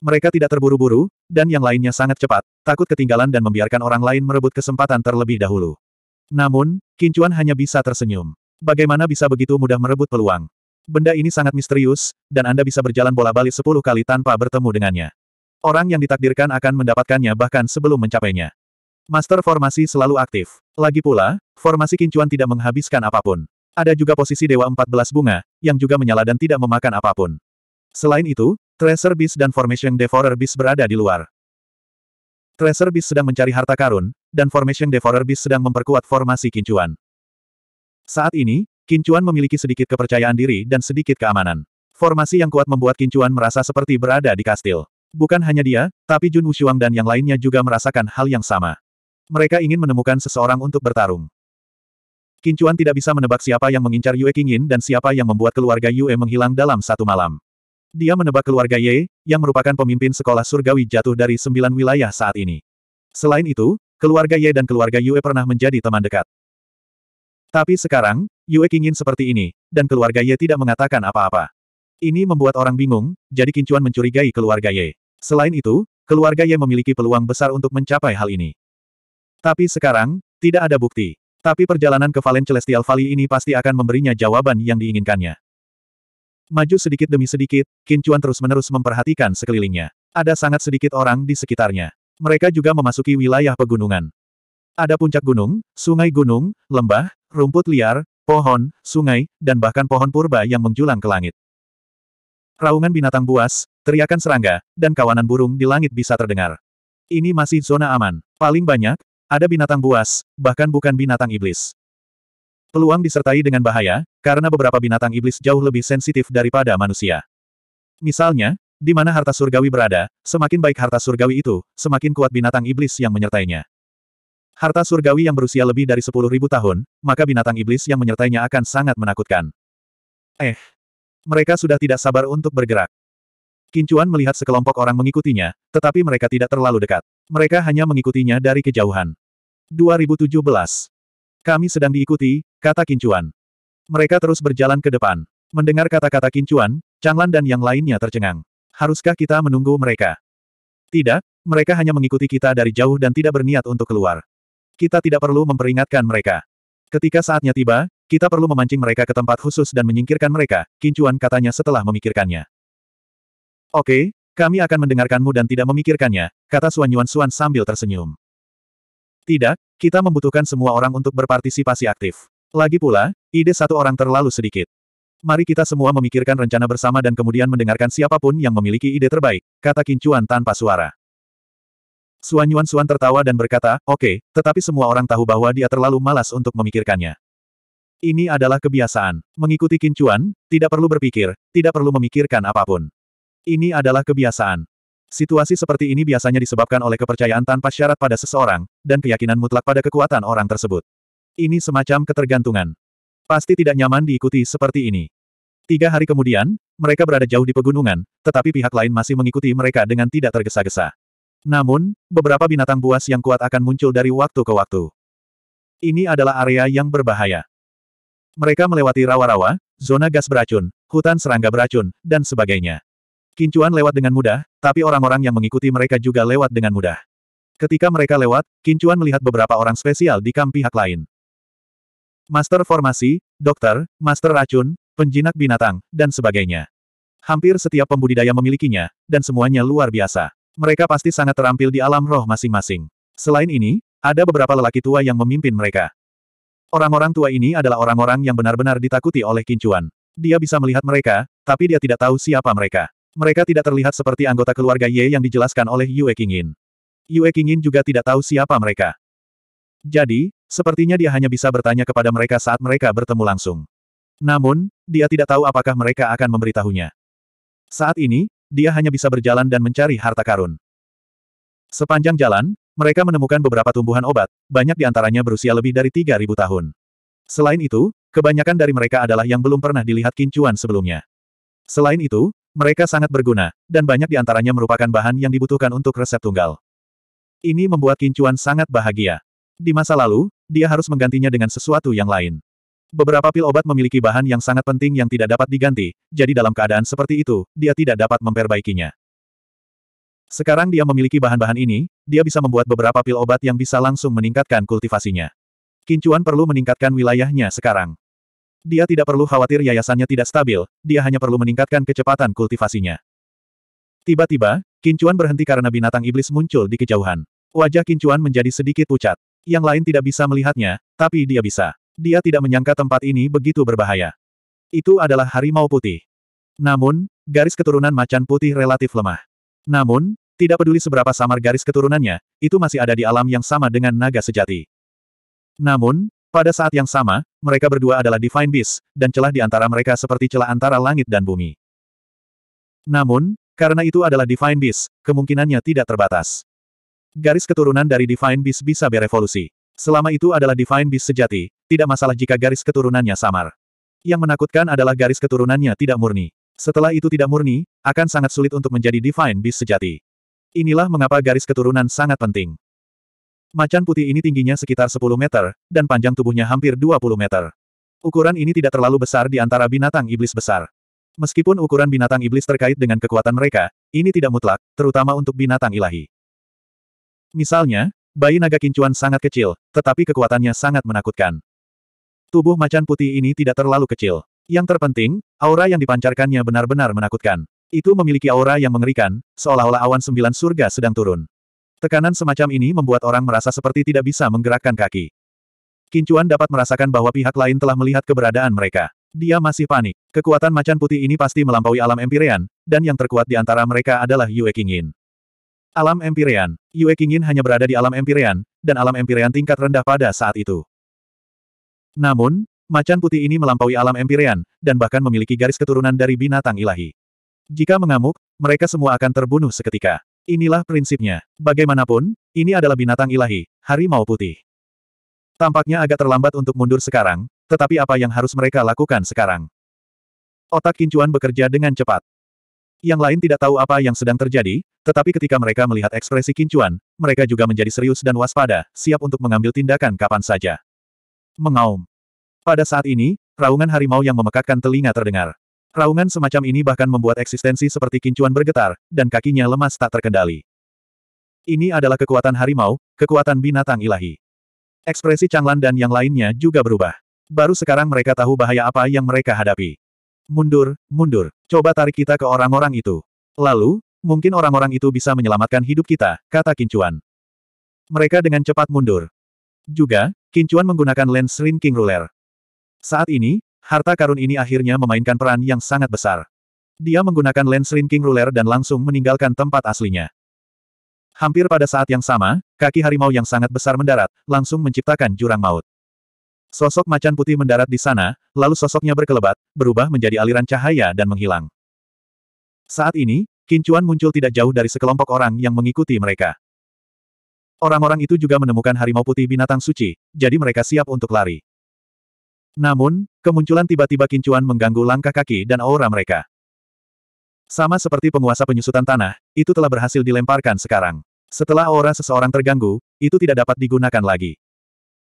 Mereka tidak terburu-buru, dan yang lainnya sangat cepat, takut ketinggalan dan membiarkan orang lain merebut kesempatan terlebih dahulu. Namun, Kincuan hanya bisa tersenyum. Bagaimana bisa begitu mudah merebut peluang? Benda ini sangat misterius, dan Anda bisa berjalan bola balik sepuluh kali tanpa bertemu dengannya. Orang yang ditakdirkan akan mendapatkannya bahkan sebelum mencapainya. Master formasi selalu aktif. Lagi pula, formasi Kincuan tidak menghabiskan apapun. Ada juga posisi Dewa 14 Bunga, yang juga menyala dan tidak memakan apapun. Selain itu, Treasure Beast dan Formation Devourer Beast berada di luar. Treasure Beast sedang mencari harta karun, dan Formation Devourer Beast sedang memperkuat formasi kincuan. Saat ini, kincuan memiliki sedikit kepercayaan diri dan sedikit keamanan. Formasi yang kuat membuat kincuan merasa seperti berada di kastil. Bukan hanya dia, tapi Jun Wushuang dan yang lainnya juga merasakan hal yang sama. Mereka ingin menemukan seseorang untuk bertarung. Kincuan tidak bisa menebak siapa yang mengincar Yue Qingyin dan siapa yang membuat keluarga Yue menghilang dalam satu malam. Dia menebak keluarga Ye, yang merupakan pemimpin sekolah surgawi jatuh dari sembilan wilayah saat ini. Selain itu, keluarga Ye dan keluarga Yue pernah menjadi teman dekat. Tapi sekarang, Yue ingin seperti ini, dan keluarga Ye tidak mengatakan apa-apa. Ini membuat orang bingung, jadi Kincuan mencurigai keluarga Ye. Selain itu, keluarga Ye memiliki peluang besar untuk mencapai hal ini. Tapi sekarang, tidak ada bukti. Tapi perjalanan ke Valen Celestial Valley ini pasti akan memberinya jawaban yang diinginkannya. Maju sedikit demi sedikit, Kincuan terus-menerus memperhatikan sekelilingnya. Ada sangat sedikit orang di sekitarnya. Mereka juga memasuki wilayah pegunungan. Ada puncak gunung, sungai gunung, lembah, rumput liar, pohon, sungai, dan bahkan pohon purba yang menjulang ke langit. Raungan binatang buas, teriakan serangga, dan kawanan burung di langit bisa terdengar. Ini masih zona aman. Paling banyak, ada binatang buas, bahkan bukan binatang iblis. Peluang disertai dengan bahaya, karena beberapa binatang iblis jauh lebih sensitif daripada manusia. Misalnya, di mana harta surgawi berada, semakin baik harta surgawi itu, semakin kuat binatang iblis yang menyertainya. Harta surgawi yang berusia lebih dari 10.000 tahun, maka binatang iblis yang menyertainya akan sangat menakutkan. Eh, mereka sudah tidak sabar untuk bergerak. Kincuan melihat sekelompok orang mengikutinya, tetapi mereka tidak terlalu dekat. Mereka hanya mengikutinya dari kejauhan. 2017. Kami sedang diikuti, kata Kincuan. Mereka terus berjalan ke depan. Mendengar kata-kata Kincuan, Changlan dan yang lainnya tercengang. Haruskah kita menunggu mereka? Tidak, mereka hanya mengikuti kita dari jauh dan tidak berniat untuk keluar. Kita tidak perlu memperingatkan mereka. Ketika saatnya tiba, kita perlu memancing mereka ke tempat khusus dan menyingkirkan mereka, Kincuan katanya setelah memikirkannya. Oke, kami akan mendengarkanmu dan tidak memikirkannya, kata Suan Yuan Suan sambil tersenyum. Tidak, kita membutuhkan semua orang untuk berpartisipasi aktif. Lagi pula, ide satu orang terlalu sedikit. Mari kita semua memikirkan rencana bersama dan kemudian mendengarkan siapapun yang memiliki ide terbaik, kata Kincuan tanpa suara. Suan Yuan Suan tertawa dan berkata, oke, okay, tetapi semua orang tahu bahwa dia terlalu malas untuk memikirkannya. Ini adalah kebiasaan. Mengikuti Kincuan, tidak perlu berpikir, tidak perlu memikirkan apapun. Ini adalah kebiasaan. Situasi seperti ini biasanya disebabkan oleh kepercayaan tanpa syarat pada seseorang, dan keyakinan mutlak pada kekuatan orang tersebut. Ini semacam ketergantungan. Pasti tidak nyaman diikuti seperti ini. Tiga hari kemudian, mereka berada jauh di pegunungan, tetapi pihak lain masih mengikuti mereka dengan tidak tergesa-gesa. Namun, beberapa binatang buas yang kuat akan muncul dari waktu ke waktu. Ini adalah area yang berbahaya. Mereka melewati rawa-rawa, zona gas beracun, hutan serangga beracun, dan sebagainya. Kincuan lewat dengan mudah, tapi orang-orang yang mengikuti mereka juga lewat dengan mudah. Ketika mereka lewat, Kincuan melihat beberapa orang spesial di kamp pihak lain. Master formasi, dokter, master racun, penjinak binatang, dan sebagainya. Hampir setiap pembudidaya memilikinya, dan semuanya luar biasa. Mereka pasti sangat terampil di alam roh masing-masing. Selain ini, ada beberapa lelaki tua yang memimpin mereka. Orang-orang tua ini adalah orang-orang yang benar-benar ditakuti oleh kincuan. Dia bisa melihat mereka, tapi dia tidak tahu siapa mereka. Mereka tidak terlihat seperti anggota keluarga Ye yang dijelaskan oleh Yue Kingin. Yue Kingin juga tidak tahu siapa mereka. Jadi, Sepertinya dia hanya bisa bertanya kepada mereka saat mereka bertemu langsung. Namun, dia tidak tahu apakah mereka akan memberitahunya. Saat ini, dia hanya bisa berjalan dan mencari harta karun. Sepanjang jalan, mereka menemukan beberapa tumbuhan obat, banyak di antaranya berusia lebih dari 3.000 tahun. Selain itu, kebanyakan dari mereka adalah yang belum pernah dilihat kincuan sebelumnya. Selain itu, mereka sangat berguna, dan banyak di antaranya merupakan bahan yang dibutuhkan untuk resep tunggal. Ini membuat kincuan sangat bahagia. Di masa lalu, dia harus menggantinya dengan sesuatu yang lain. Beberapa pil obat memiliki bahan yang sangat penting yang tidak dapat diganti, jadi dalam keadaan seperti itu, dia tidak dapat memperbaikinya. Sekarang dia memiliki bahan-bahan ini, dia bisa membuat beberapa pil obat yang bisa langsung meningkatkan kultivasinya. Kincuan perlu meningkatkan wilayahnya sekarang. Dia tidak perlu khawatir yayasannya tidak stabil, dia hanya perlu meningkatkan kecepatan kultivasinya. Tiba-tiba, Kincuan berhenti karena binatang iblis muncul di kejauhan. Wajah Kincuan menjadi sedikit pucat. Yang lain tidak bisa melihatnya, tapi dia bisa. Dia tidak menyangka tempat ini begitu berbahaya. Itu adalah harimau putih. Namun, garis keturunan macan putih relatif lemah. Namun, tidak peduli seberapa samar garis keturunannya, itu masih ada di alam yang sama dengan naga sejati. Namun, pada saat yang sama, mereka berdua adalah Divine Beast, dan celah di antara mereka seperti celah antara langit dan bumi. Namun, karena itu adalah Divine Beast, kemungkinannya tidak terbatas. Garis keturunan dari Divine Beast bisa berevolusi. Selama itu adalah Divine Beast sejati, tidak masalah jika garis keturunannya samar. Yang menakutkan adalah garis keturunannya tidak murni. Setelah itu tidak murni, akan sangat sulit untuk menjadi Divine Beast sejati. Inilah mengapa garis keturunan sangat penting. Macan putih ini tingginya sekitar 10 meter, dan panjang tubuhnya hampir 20 meter. Ukuran ini tidak terlalu besar di antara binatang iblis besar. Meskipun ukuran binatang iblis terkait dengan kekuatan mereka, ini tidak mutlak, terutama untuk binatang ilahi. Misalnya, bayi naga kincuan sangat kecil, tetapi kekuatannya sangat menakutkan. Tubuh macan putih ini tidak terlalu kecil. Yang terpenting, aura yang dipancarkannya benar-benar menakutkan. Itu memiliki aura yang mengerikan, seolah-olah awan sembilan surga sedang turun. Tekanan semacam ini membuat orang merasa seperti tidak bisa menggerakkan kaki. Kincuan dapat merasakan bahwa pihak lain telah melihat keberadaan mereka. Dia masih panik. Kekuatan macan putih ini pasti melampaui alam Empyrean, dan yang terkuat di antara mereka adalah Yue Qingyin. Alam Empyrean, Yue Qingyin hanya berada di alam Empyrean, dan alam Empyrean tingkat rendah pada saat itu. Namun, macan putih ini melampaui alam Empyrean, dan bahkan memiliki garis keturunan dari binatang ilahi. Jika mengamuk, mereka semua akan terbunuh seketika. Inilah prinsipnya. Bagaimanapun, ini adalah binatang ilahi, harimau putih. Tampaknya agak terlambat untuk mundur sekarang, tetapi apa yang harus mereka lakukan sekarang? Otak kincuan bekerja dengan cepat. Yang lain tidak tahu apa yang sedang terjadi, tetapi ketika mereka melihat ekspresi Kincuan, mereka juga menjadi serius dan waspada, siap untuk mengambil tindakan kapan saja. Mengaum. Pada saat ini, raungan harimau yang memekakkan telinga terdengar. Raungan semacam ini bahkan membuat eksistensi seperti Kincuan bergetar, dan kakinya lemas tak terkendali. Ini adalah kekuatan harimau, kekuatan binatang ilahi. Ekspresi Changlan dan yang lainnya juga berubah. Baru sekarang mereka tahu bahaya apa yang mereka hadapi. Mundur, mundur. Coba tarik kita ke orang-orang itu. Lalu, mungkin orang-orang itu bisa menyelamatkan hidup kita, kata Kincuan. Mereka dengan cepat mundur. Juga, Kincuan menggunakan lens King Ruler. Saat ini, harta karun ini akhirnya memainkan peran yang sangat besar. Dia menggunakan lens King Ruler dan langsung meninggalkan tempat aslinya. Hampir pada saat yang sama, kaki harimau yang sangat besar mendarat, langsung menciptakan jurang maut. Sosok macan putih mendarat di sana, lalu sosoknya berkelebat, berubah menjadi aliran cahaya dan menghilang. Saat ini, Kincuan muncul tidak jauh dari sekelompok orang yang mengikuti mereka. Orang-orang itu juga menemukan harimau putih binatang suci, jadi mereka siap untuk lari. Namun, kemunculan tiba-tiba Kincuan mengganggu langkah kaki dan aura mereka. Sama seperti penguasa penyusutan tanah, itu telah berhasil dilemparkan sekarang. Setelah aura seseorang terganggu, itu tidak dapat digunakan lagi.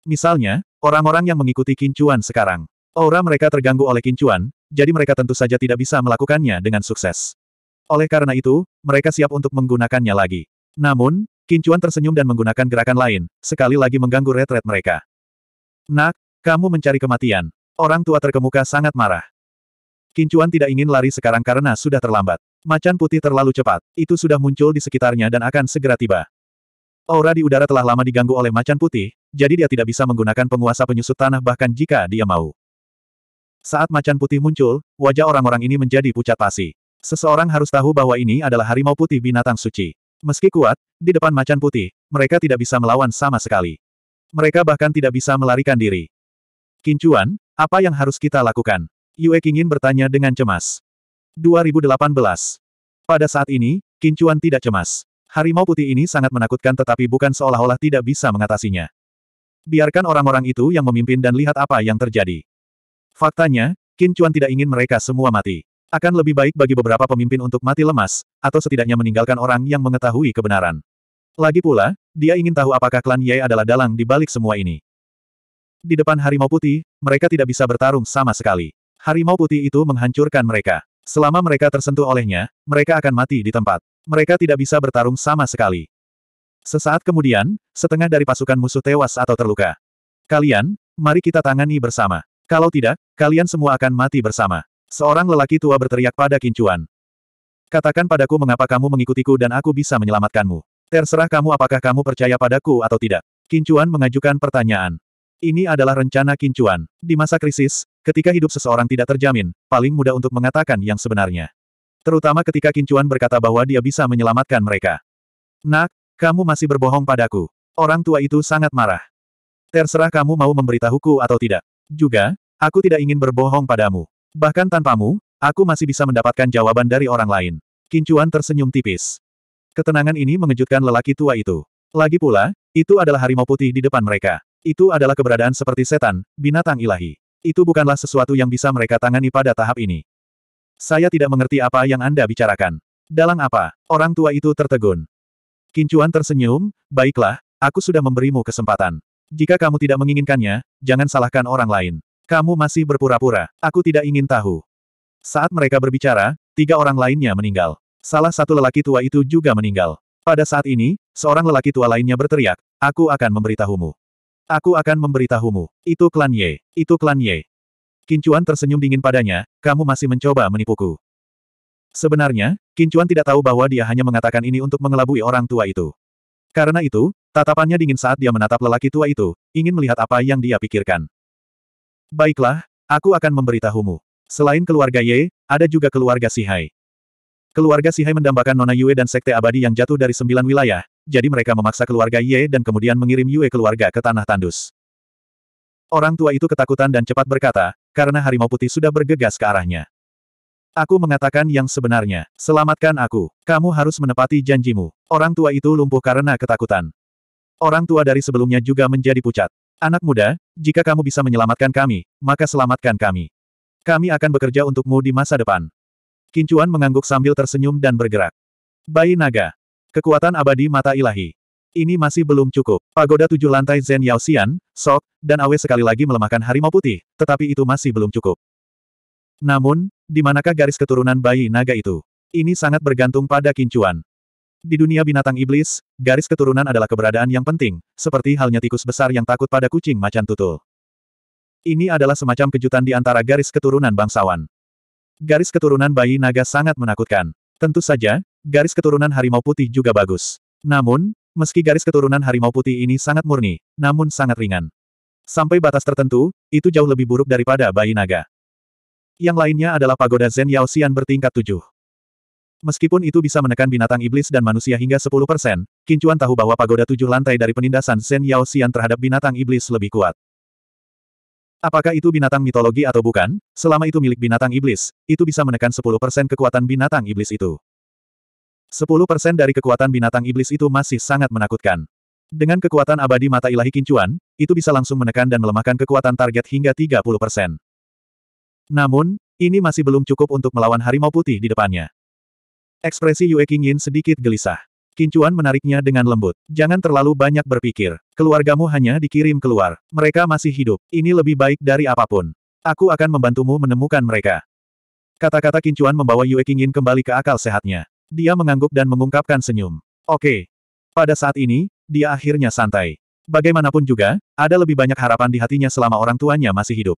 Misalnya, orang-orang yang mengikuti kincuan sekarang. Aura mereka terganggu oleh kincuan, jadi mereka tentu saja tidak bisa melakukannya dengan sukses. Oleh karena itu, mereka siap untuk menggunakannya lagi. Namun, kincuan tersenyum dan menggunakan gerakan lain, sekali lagi mengganggu retret mereka. Nak, kamu mencari kematian. Orang tua terkemuka sangat marah. Kincuan tidak ingin lari sekarang karena sudah terlambat. Macan putih terlalu cepat, itu sudah muncul di sekitarnya dan akan segera tiba. Aura di udara telah lama diganggu oleh macan putih, jadi dia tidak bisa menggunakan penguasa penyusut tanah bahkan jika dia mau. Saat macan putih muncul, wajah orang-orang ini menjadi pucat pasi. Seseorang harus tahu bahwa ini adalah harimau putih binatang suci. Meski kuat, di depan macan putih, mereka tidak bisa melawan sama sekali. Mereka bahkan tidak bisa melarikan diri. Kincuan, apa yang harus kita lakukan? Yue Kingin bertanya dengan cemas. 2018. Pada saat ini, Kincuan tidak cemas. Harimau putih ini sangat menakutkan tetapi bukan seolah-olah tidak bisa mengatasinya. Biarkan orang-orang itu yang memimpin dan lihat apa yang terjadi. Faktanya, Qin Chuan tidak ingin mereka semua mati. Akan lebih baik bagi beberapa pemimpin untuk mati lemas, atau setidaknya meninggalkan orang yang mengetahui kebenaran. Lagi pula, dia ingin tahu apakah klan Ye adalah dalang di balik semua ini. Di depan harimau putih, mereka tidak bisa bertarung sama sekali. Harimau putih itu menghancurkan mereka. Selama mereka tersentuh olehnya, mereka akan mati di tempat. Mereka tidak bisa bertarung sama sekali. Sesaat kemudian, setengah dari pasukan musuh tewas atau terluka. Kalian, mari kita tangani bersama. Kalau tidak, kalian semua akan mati bersama. Seorang lelaki tua berteriak pada Kincuan. Katakan padaku mengapa kamu mengikutiku dan aku bisa menyelamatkanmu. Terserah kamu apakah kamu percaya padaku atau tidak. Kincuan mengajukan pertanyaan. Ini adalah rencana Kincuan. Di masa krisis, ketika hidup seseorang tidak terjamin, paling mudah untuk mengatakan yang sebenarnya. Terutama ketika Kincuan berkata bahwa dia bisa menyelamatkan mereka. Nak, kamu masih berbohong padaku. Orang tua itu sangat marah. Terserah kamu mau memberitahuku atau tidak. Juga, aku tidak ingin berbohong padamu. Bahkan tanpamu, aku masih bisa mendapatkan jawaban dari orang lain. Kincuan tersenyum tipis. Ketenangan ini mengejutkan lelaki tua itu. Lagi pula, itu adalah harimau putih di depan mereka. Itu adalah keberadaan seperti setan, binatang ilahi. Itu bukanlah sesuatu yang bisa mereka tangani pada tahap ini. Saya tidak mengerti apa yang Anda bicarakan. Dalam apa? Orang tua itu tertegun. Kincuan tersenyum, baiklah, aku sudah memberimu kesempatan. Jika kamu tidak menginginkannya, jangan salahkan orang lain. Kamu masih berpura-pura, aku tidak ingin tahu. Saat mereka berbicara, tiga orang lainnya meninggal. Salah satu lelaki tua itu juga meninggal. Pada saat ini, seorang lelaki tua lainnya berteriak, aku akan memberitahumu. Aku akan memberitahumu. Itu klan Ye. Itu klan Ye. Kincuan tersenyum dingin padanya, kamu masih mencoba menipuku. Sebenarnya, Kincuan tidak tahu bahwa dia hanya mengatakan ini untuk mengelabui orang tua itu. Karena itu, tatapannya dingin saat dia menatap lelaki tua itu, ingin melihat apa yang dia pikirkan. Baiklah, aku akan memberitahumu. Selain keluarga Ye, ada juga keluarga Sihai. Keluarga Sihai mendambakan Nona Yue dan Sekte Abadi yang jatuh dari sembilan wilayah, jadi mereka memaksa keluarga Ye dan kemudian mengirim Yue keluarga ke Tanah Tandus. Orang tua itu ketakutan dan cepat berkata, karena harimau putih sudah bergegas ke arahnya. Aku mengatakan yang sebenarnya, selamatkan aku. Kamu harus menepati janjimu. Orang tua itu lumpuh karena ketakutan. Orang tua dari sebelumnya juga menjadi pucat. Anak muda, jika kamu bisa menyelamatkan kami, maka selamatkan kami. Kami akan bekerja untukmu di masa depan. Kincuan mengangguk sambil tersenyum dan bergerak. Bayi naga. Kekuatan abadi mata ilahi. Ini masih belum cukup. Pagoda tujuh lantai Zen Yao Xian, Sok, dan Awe sekali lagi melemahkan harimau putih, tetapi itu masih belum cukup. Namun, di manakah garis keturunan bayi naga itu? Ini sangat bergantung pada kincuan. Di dunia binatang iblis, garis keturunan adalah keberadaan yang penting, seperti halnya tikus besar yang takut pada kucing macan tutul. Ini adalah semacam kejutan di antara garis keturunan bangsawan. Garis keturunan bayi naga sangat menakutkan. Tentu saja, garis keturunan harimau putih juga bagus. Namun, meski garis keturunan harimau putih ini sangat murni, namun sangat ringan. Sampai batas tertentu, itu jauh lebih buruk daripada bayi naga. Yang lainnya adalah pagoda Zen Yao Xian bertingkat tujuh. Meskipun itu bisa menekan binatang iblis dan manusia hingga 10%, Kincuan tahu bahwa pagoda tujuh lantai dari penindasan Zen Yao Xian terhadap binatang iblis lebih kuat. Apakah itu binatang mitologi atau bukan, selama itu milik binatang iblis, itu bisa menekan 10% kekuatan binatang iblis itu. 10% dari kekuatan binatang iblis itu masih sangat menakutkan. Dengan kekuatan abadi mata ilahi kincuan, itu bisa langsung menekan dan melemahkan kekuatan target hingga 30%. Namun, ini masih belum cukup untuk melawan harimau putih di depannya. Ekspresi Yue Qingyin sedikit gelisah. Kincuan menariknya dengan lembut. Jangan terlalu banyak berpikir. Keluargamu hanya dikirim keluar. Mereka masih hidup. Ini lebih baik dari apapun. Aku akan membantumu menemukan mereka. Kata-kata Kincuan membawa Yue Qingyin kembali ke akal sehatnya. Dia mengangguk dan mengungkapkan senyum. Oke. Pada saat ini, dia akhirnya santai. Bagaimanapun juga, ada lebih banyak harapan di hatinya selama orang tuanya masih hidup.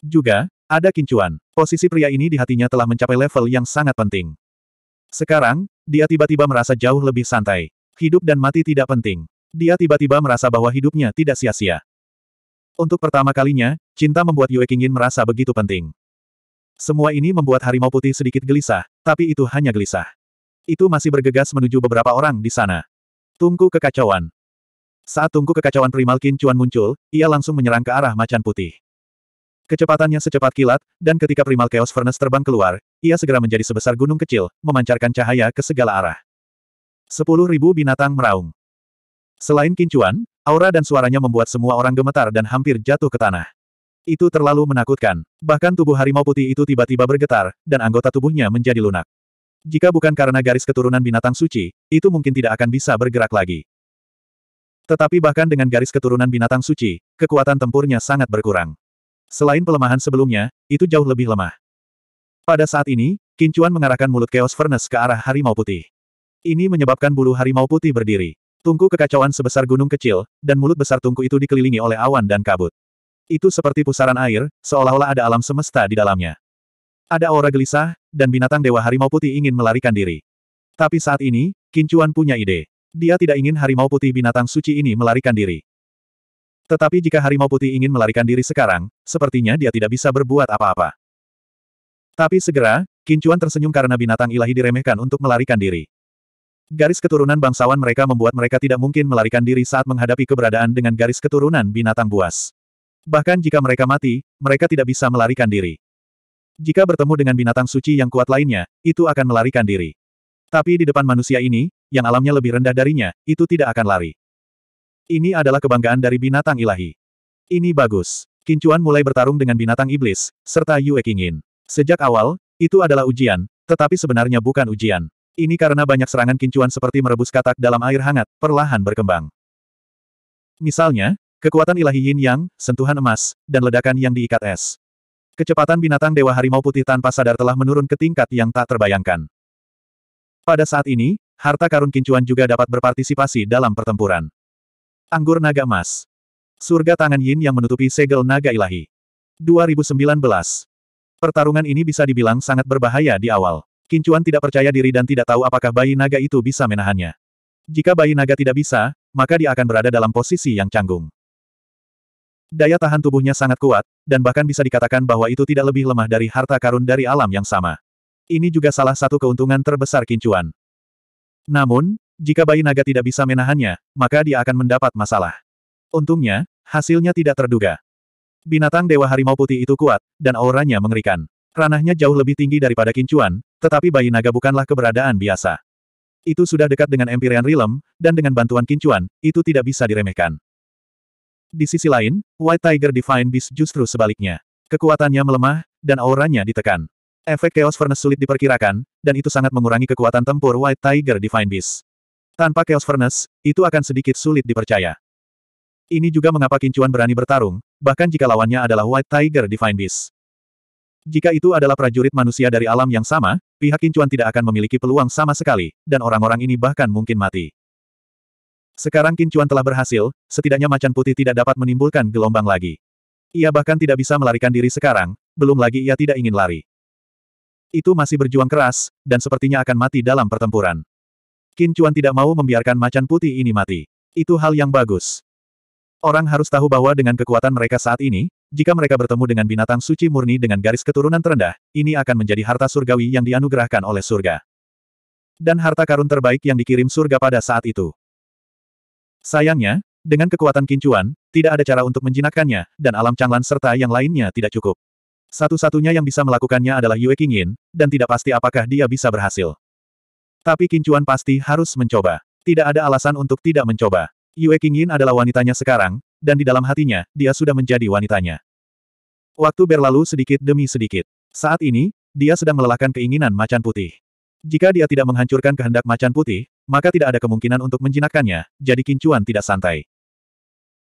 Juga, ada kincuan, posisi pria ini di hatinya telah mencapai level yang sangat penting. Sekarang, dia tiba-tiba merasa jauh lebih santai. Hidup dan mati tidak penting. Dia tiba-tiba merasa bahwa hidupnya tidak sia-sia. Untuk pertama kalinya, cinta membuat Yue Qingyin merasa begitu penting. Semua ini membuat harimau putih sedikit gelisah, tapi itu hanya gelisah. Itu masih bergegas menuju beberapa orang di sana. Tungku kekacauan. Saat tungku kekacauan primal kincuan muncul, ia langsung menyerang ke arah macan putih. Kecepatannya secepat kilat, dan ketika primal chaos furnace terbang keluar, ia segera menjadi sebesar gunung kecil, memancarkan cahaya ke segala arah. Sepuluh ribu binatang meraung. Selain kincuan, aura dan suaranya membuat semua orang gemetar dan hampir jatuh ke tanah. Itu terlalu menakutkan. Bahkan tubuh harimau putih itu tiba-tiba bergetar, dan anggota tubuhnya menjadi lunak. Jika bukan karena garis keturunan binatang suci, itu mungkin tidak akan bisa bergerak lagi. Tetapi bahkan dengan garis keturunan binatang suci, kekuatan tempurnya sangat berkurang. Selain pelemahan sebelumnya, itu jauh lebih lemah. Pada saat ini, Kincuan mengarahkan mulut Chaos Furnace ke arah harimau putih. Ini menyebabkan bulu harimau putih berdiri. Tungku kekacauan sebesar gunung kecil, dan mulut besar tungku itu dikelilingi oleh awan dan kabut. Itu seperti pusaran air, seolah-olah ada alam semesta di dalamnya. Ada aura gelisah, dan binatang dewa harimau putih ingin melarikan diri. Tapi saat ini, Kincuan punya ide. Dia tidak ingin harimau putih binatang suci ini melarikan diri. Tetapi jika harimau putih ingin melarikan diri sekarang, sepertinya dia tidak bisa berbuat apa-apa. Tapi segera, Kincuan tersenyum karena binatang ilahi diremehkan untuk melarikan diri. Garis keturunan bangsawan mereka membuat mereka tidak mungkin melarikan diri saat menghadapi keberadaan dengan garis keturunan binatang buas. Bahkan jika mereka mati, mereka tidak bisa melarikan diri. Jika bertemu dengan binatang suci yang kuat lainnya, itu akan melarikan diri. Tapi di depan manusia ini, yang alamnya lebih rendah darinya, itu tidak akan lari. Ini adalah kebanggaan dari binatang ilahi. Ini bagus. Kincuan mulai bertarung dengan binatang iblis, serta Yue Kingin. Sejak awal, itu adalah ujian, tetapi sebenarnya bukan ujian. Ini karena banyak serangan kincuan seperti merebus katak dalam air hangat, perlahan berkembang. Misalnya, kekuatan ilahi yin yang, sentuhan emas, dan ledakan yang diikat es. Kecepatan binatang Dewa Harimau Putih tanpa sadar telah menurun ke tingkat yang tak terbayangkan. Pada saat ini, harta karun kincuan juga dapat berpartisipasi dalam pertempuran. Anggur Naga Emas, Surga tangan Yin yang menutupi segel naga ilahi. 2019. Pertarungan ini bisa dibilang sangat berbahaya di awal. Kincuan tidak percaya diri dan tidak tahu apakah bayi naga itu bisa menahannya. Jika bayi naga tidak bisa, maka dia akan berada dalam posisi yang canggung. Daya tahan tubuhnya sangat kuat, dan bahkan bisa dikatakan bahwa itu tidak lebih lemah dari harta karun dari alam yang sama. Ini juga salah satu keuntungan terbesar Kincuan. Namun, jika bayi naga tidak bisa menahannya, maka dia akan mendapat masalah. Untungnya, hasilnya tidak terduga. Binatang Dewa Harimau Putih itu kuat, dan auranya mengerikan. Ranahnya jauh lebih tinggi daripada kincuan, tetapi bayi naga bukanlah keberadaan biasa. Itu sudah dekat dengan Empyrean Realm, dan dengan bantuan kincuan, itu tidak bisa diremehkan. Di sisi lain, White Tiger Divine Beast justru sebaliknya. Kekuatannya melemah, dan auranya ditekan. Efek Chaos Furnace sulit diperkirakan, dan itu sangat mengurangi kekuatan tempur White Tiger Divine Beast. Tanpa Chaos Furnace, itu akan sedikit sulit dipercaya. Ini juga mengapa Kincuan berani bertarung, bahkan jika lawannya adalah White Tiger Divine Beast. Jika itu adalah prajurit manusia dari alam yang sama, pihak Kincuan tidak akan memiliki peluang sama sekali, dan orang-orang ini bahkan mungkin mati. Sekarang Kincuan telah berhasil, setidaknya macan putih tidak dapat menimbulkan gelombang lagi. Ia bahkan tidak bisa melarikan diri sekarang, belum lagi ia tidak ingin lari. Itu masih berjuang keras, dan sepertinya akan mati dalam pertempuran. Qin Chuan tidak mau membiarkan macan putih ini mati. Itu hal yang bagus. Orang harus tahu bahwa dengan kekuatan mereka saat ini, jika mereka bertemu dengan binatang suci murni dengan garis keturunan terendah, ini akan menjadi harta surgawi yang dianugerahkan oleh surga. Dan harta karun terbaik yang dikirim surga pada saat itu. Sayangnya, dengan kekuatan kincuan, tidak ada cara untuk menjinakkannya, dan alam canglan serta yang lainnya tidak cukup. Satu-satunya yang bisa melakukannya adalah Yue Qingyin, dan tidak pasti apakah dia bisa berhasil. Tapi Kincuan pasti harus mencoba. Tidak ada alasan untuk tidak mencoba. Yue Qingyin adalah wanitanya sekarang, dan di dalam hatinya, dia sudah menjadi wanitanya. Waktu berlalu sedikit demi sedikit. Saat ini, dia sedang melelahkan keinginan macan putih. Jika dia tidak menghancurkan kehendak macan putih, maka tidak ada kemungkinan untuk menjinakkannya, jadi Kincuan tidak santai.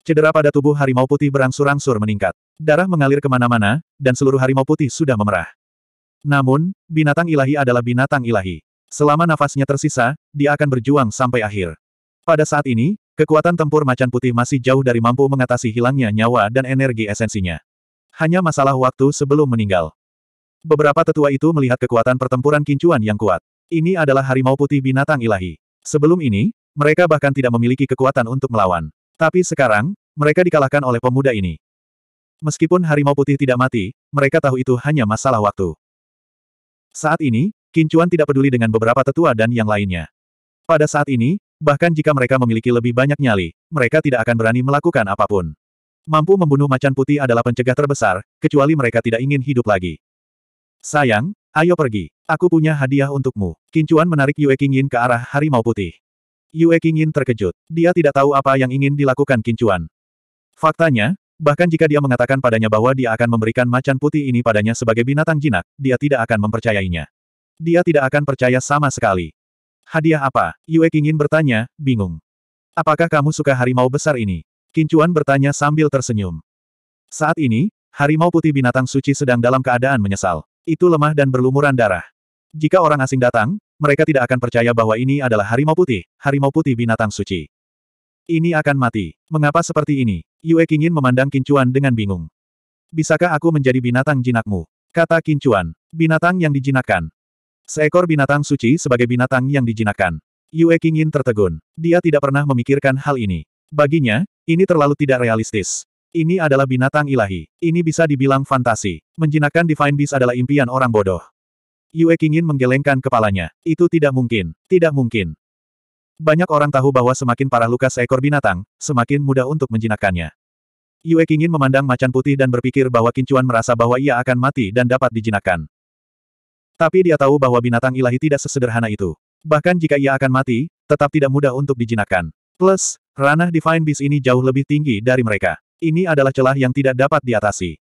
Cedera pada tubuh harimau putih berangsur-angsur meningkat. Darah mengalir kemana-mana, dan seluruh harimau putih sudah memerah. Namun, binatang ilahi adalah binatang ilahi. Selama nafasnya tersisa, dia akan berjuang sampai akhir. Pada saat ini, kekuatan tempur macan putih masih jauh dari mampu mengatasi hilangnya nyawa dan energi esensinya. Hanya masalah waktu sebelum meninggal. Beberapa tetua itu melihat kekuatan pertempuran kincuan yang kuat. Ini adalah harimau putih binatang ilahi. Sebelum ini, mereka bahkan tidak memiliki kekuatan untuk melawan. Tapi sekarang, mereka dikalahkan oleh pemuda ini. Meskipun harimau putih tidak mati, mereka tahu itu hanya masalah waktu. Saat ini, Kincuan tidak peduli dengan beberapa tetua dan yang lainnya. Pada saat ini, bahkan jika mereka memiliki lebih banyak nyali, mereka tidak akan berani melakukan apapun. Mampu membunuh macan putih adalah pencegah terbesar, kecuali mereka tidak ingin hidup lagi. Sayang, ayo pergi. Aku punya hadiah untukmu. Kincuan menarik Yue Qingyin ke arah harimau putih. Yue Qingyin terkejut. Dia tidak tahu apa yang ingin dilakukan Kincuan. Faktanya, bahkan jika dia mengatakan padanya bahwa dia akan memberikan macan putih ini padanya sebagai binatang jinak, dia tidak akan mempercayainya. Dia tidak akan percaya sama sekali. Hadiah apa? Yue ingin bertanya, bingung. Apakah kamu suka harimau besar ini? Kincuan bertanya sambil tersenyum. Saat ini, harimau putih binatang suci sedang dalam keadaan menyesal. Itu lemah dan berlumuran darah. Jika orang asing datang, mereka tidak akan percaya bahwa ini adalah harimau putih, harimau putih binatang suci. Ini akan mati. Mengapa seperti ini? Yue ingin memandang Kincuan dengan bingung. Bisakah aku menjadi binatang jinakmu? Kata Kincuan. Binatang yang dijinakkan. Seekor binatang suci sebagai binatang yang dijinakkan. Yue Qingyin tertegun. Dia tidak pernah memikirkan hal ini. Baginya, ini terlalu tidak realistis. Ini adalah binatang ilahi. Ini bisa dibilang fantasi. Menjinakkan Divine Beast adalah impian orang bodoh. Yue Qingyin menggelengkan kepalanya. Itu tidak mungkin. Tidak mungkin. Banyak orang tahu bahwa semakin parah luka seekor binatang, semakin mudah untuk menjinakkannya. Yue Qingyin memandang macan putih dan berpikir bahwa Kincuan merasa bahwa ia akan mati dan dapat dijinakkan. Tapi dia tahu bahwa binatang ilahi tidak sesederhana itu. Bahkan jika ia akan mati, tetap tidak mudah untuk dijinakkan. Plus, ranah Divine Beast ini jauh lebih tinggi dari mereka. Ini adalah celah yang tidak dapat diatasi.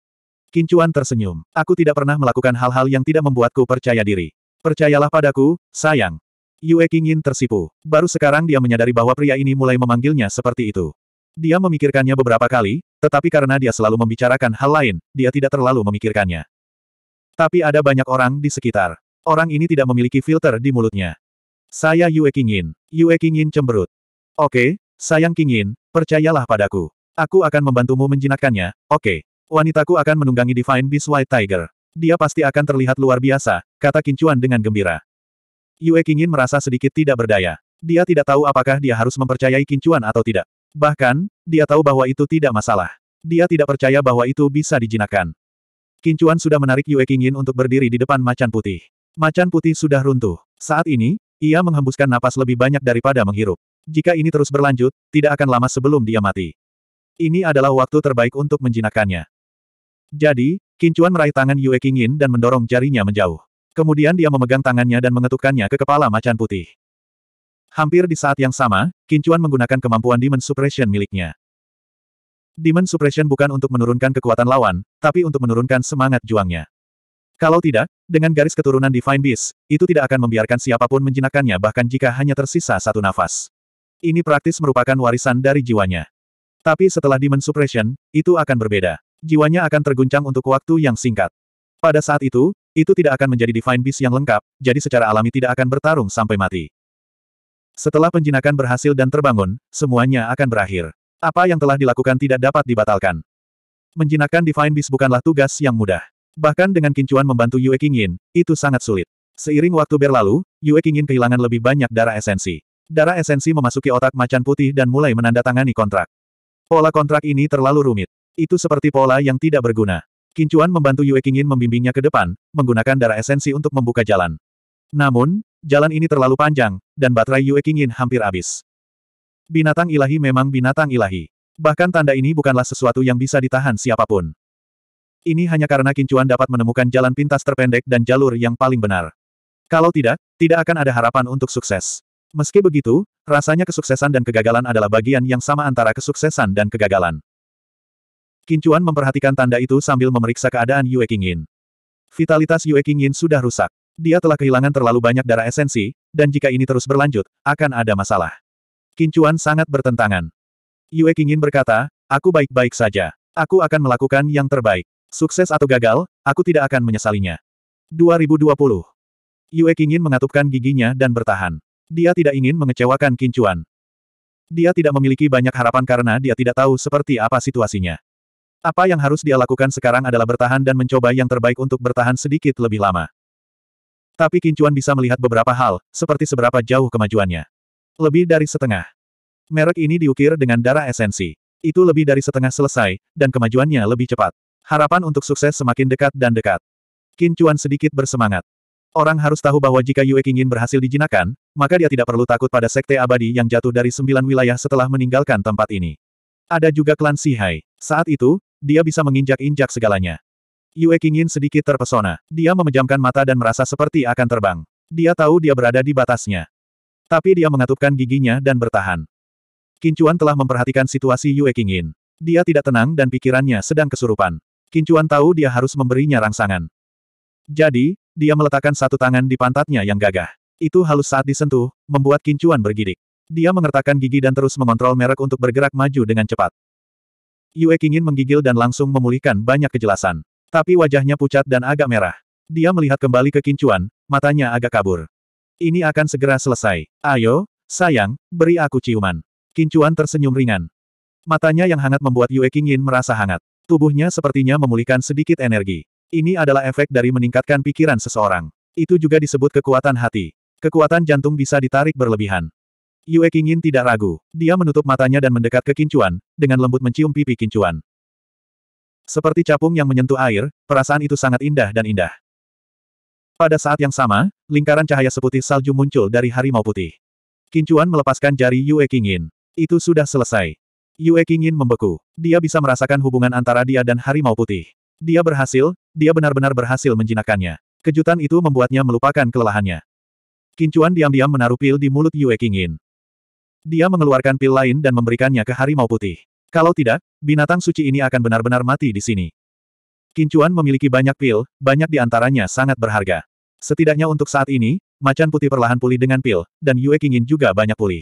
Kincuan tersenyum. Aku tidak pernah melakukan hal-hal yang tidak membuatku percaya diri. Percayalah padaku, sayang. Yue Qingyin tersipu. Baru sekarang dia menyadari bahwa pria ini mulai memanggilnya seperti itu. Dia memikirkannya beberapa kali, tetapi karena dia selalu membicarakan hal lain, dia tidak terlalu memikirkannya. Tapi ada banyak orang di sekitar. Orang ini tidak memiliki filter di mulutnya. Saya Yue Kingin. Yue Kingin cemberut. Oke, sayang Kingin, percayalah padaku. Aku akan membantumu menjinakkannya, oke. Wanitaku akan menunggangi Divine Beast White Tiger. Dia pasti akan terlihat luar biasa, kata Kincuan dengan gembira. Yue Kingin merasa sedikit tidak berdaya. Dia tidak tahu apakah dia harus mempercayai Kincuan atau tidak. Bahkan, dia tahu bahwa itu tidak masalah. Dia tidak percaya bahwa itu bisa dijinakkan. Kincuan sudah menarik Yue Qingyin untuk berdiri di depan macan putih. Macan putih sudah runtuh. Saat ini, ia menghembuskan napas lebih banyak daripada menghirup. Jika ini terus berlanjut, tidak akan lama sebelum dia mati. Ini adalah waktu terbaik untuk menjinakkannya. Jadi, Kincuan meraih tangan Yue Qingyin dan mendorong jarinya menjauh. Kemudian dia memegang tangannya dan mengetukkannya ke kepala macan putih. Hampir di saat yang sama, Kincuan menggunakan kemampuan Demon Suppression miliknya. Demon Suppression bukan untuk menurunkan kekuatan lawan, tapi untuk menurunkan semangat juangnya. Kalau tidak, dengan garis keturunan Divine Beast, itu tidak akan membiarkan siapapun menjinakkannya bahkan jika hanya tersisa satu nafas. Ini praktis merupakan warisan dari jiwanya. Tapi setelah Demon Suppression, itu akan berbeda. Jiwanya akan terguncang untuk waktu yang singkat. Pada saat itu, itu tidak akan menjadi Divine Beast yang lengkap, jadi secara alami tidak akan bertarung sampai mati. Setelah penjinakan berhasil dan terbangun, semuanya akan berakhir. Apa yang telah dilakukan tidak dapat dibatalkan. Menjinakkan Divine Beast bukanlah tugas yang mudah. Bahkan dengan kincuan membantu Yue Qingyin, itu sangat sulit. Seiring waktu berlalu, Yue Qingyin kehilangan lebih banyak darah esensi. Darah esensi memasuki otak macan putih dan mulai menandatangani kontrak. Pola kontrak ini terlalu rumit. Itu seperti pola yang tidak berguna. Kincuan membantu Yue Qingyin membimbingnya ke depan, menggunakan darah esensi untuk membuka jalan. Namun, jalan ini terlalu panjang, dan baterai Yue Qingyin hampir habis. Binatang ilahi memang binatang ilahi. Bahkan tanda ini bukanlah sesuatu yang bisa ditahan siapapun. Ini hanya karena Kincuan dapat menemukan jalan pintas terpendek dan jalur yang paling benar. Kalau tidak, tidak akan ada harapan untuk sukses. Meski begitu, rasanya kesuksesan dan kegagalan adalah bagian yang sama antara kesuksesan dan kegagalan. Kincuan memperhatikan tanda itu sambil memeriksa keadaan Yue Qingyin. Vitalitas Yue Qingyin sudah rusak. Dia telah kehilangan terlalu banyak darah esensi, dan jika ini terus berlanjut, akan ada masalah. Kincuan sangat bertentangan. Yue ingin berkata, aku baik-baik saja. Aku akan melakukan yang terbaik. Sukses atau gagal, aku tidak akan menyesalinya. 2020. Yue ingin mengatupkan giginya dan bertahan. Dia tidak ingin mengecewakan Kincuan. Dia tidak memiliki banyak harapan karena dia tidak tahu seperti apa situasinya. Apa yang harus dia lakukan sekarang adalah bertahan dan mencoba yang terbaik untuk bertahan sedikit lebih lama. Tapi Kincuan bisa melihat beberapa hal, seperti seberapa jauh kemajuannya. Lebih dari setengah. Merek ini diukir dengan darah esensi. Itu lebih dari setengah selesai, dan kemajuannya lebih cepat. Harapan untuk sukses semakin dekat dan dekat. Qin Chuan sedikit bersemangat. Orang harus tahu bahwa jika Yue Qingyin berhasil dijinakan, maka dia tidak perlu takut pada sekte abadi yang jatuh dari sembilan wilayah setelah meninggalkan tempat ini. Ada juga klan Si Hai. Saat itu, dia bisa menginjak-injak segalanya. Yue Qingyin sedikit terpesona. Dia memejamkan mata dan merasa seperti akan terbang. Dia tahu dia berada di batasnya. Tapi dia mengatupkan giginya dan bertahan. Kincuan telah memperhatikan situasi Yue Qingyin. Dia tidak tenang dan pikirannya sedang kesurupan. Kincuan tahu dia harus memberinya rangsangan. Jadi, dia meletakkan satu tangan di pantatnya yang gagah. Itu halus saat disentuh, membuat Kincuan bergidik. Dia mengertakkan gigi dan terus mengontrol merek untuk bergerak maju dengan cepat. Yue Qingyin menggigil dan langsung memulihkan banyak kejelasan. Tapi wajahnya pucat dan agak merah. Dia melihat kembali ke Kincuan, matanya agak kabur. Ini akan segera selesai. Ayo, sayang, beri aku ciuman. Kincuan tersenyum ringan. Matanya yang hangat membuat Yue Qingyin merasa hangat. Tubuhnya sepertinya memulihkan sedikit energi. Ini adalah efek dari meningkatkan pikiran seseorang. Itu juga disebut kekuatan hati. Kekuatan jantung bisa ditarik berlebihan. Yue Qingyin tidak ragu. Dia menutup matanya dan mendekat ke Kincuan, dengan lembut mencium pipi Kincuan. Seperti capung yang menyentuh air, perasaan itu sangat indah dan indah. Pada saat yang sama, lingkaran cahaya seputih salju muncul dari harimau putih. Kincuan melepaskan jari Yue Qingyin. Itu sudah selesai. Yue Qingyin membeku. Dia bisa merasakan hubungan antara dia dan harimau putih. Dia berhasil, dia benar-benar berhasil menjinakkannya. Kejutan itu membuatnya melupakan kelelahannya. Kincuan diam-diam menaruh pil di mulut Yue Qingyin. Dia mengeluarkan pil lain dan memberikannya ke harimau putih. Kalau tidak, binatang suci ini akan benar-benar mati di sini. Kincuan memiliki banyak pil, banyak di antaranya sangat berharga. Setidaknya untuk saat ini, macan putih perlahan pulih dengan pil, dan Yue Qingin juga banyak pulih.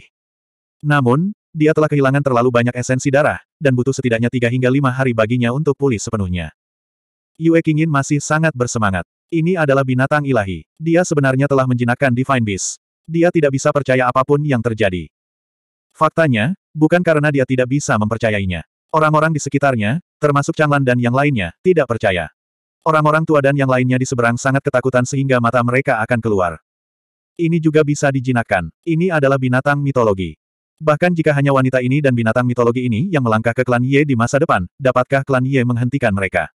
Namun, dia telah kehilangan terlalu banyak esensi darah, dan butuh setidaknya 3 hingga 5 hari baginya untuk pulih sepenuhnya. Yue Qingin masih sangat bersemangat. Ini adalah binatang ilahi. Dia sebenarnya telah menjinakkan Divine Beast. Dia tidak bisa percaya apapun yang terjadi. Faktanya, bukan karena dia tidak bisa mempercayainya. Orang-orang di sekitarnya, termasuk Changlan dan yang lainnya, tidak percaya. Orang-orang tua dan yang lainnya di seberang sangat ketakutan sehingga mata mereka akan keluar. Ini juga bisa dijinakkan. Ini adalah binatang mitologi. Bahkan jika hanya wanita ini dan binatang mitologi ini yang melangkah ke klan Ye di masa depan, dapatkah klan Ye menghentikan mereka?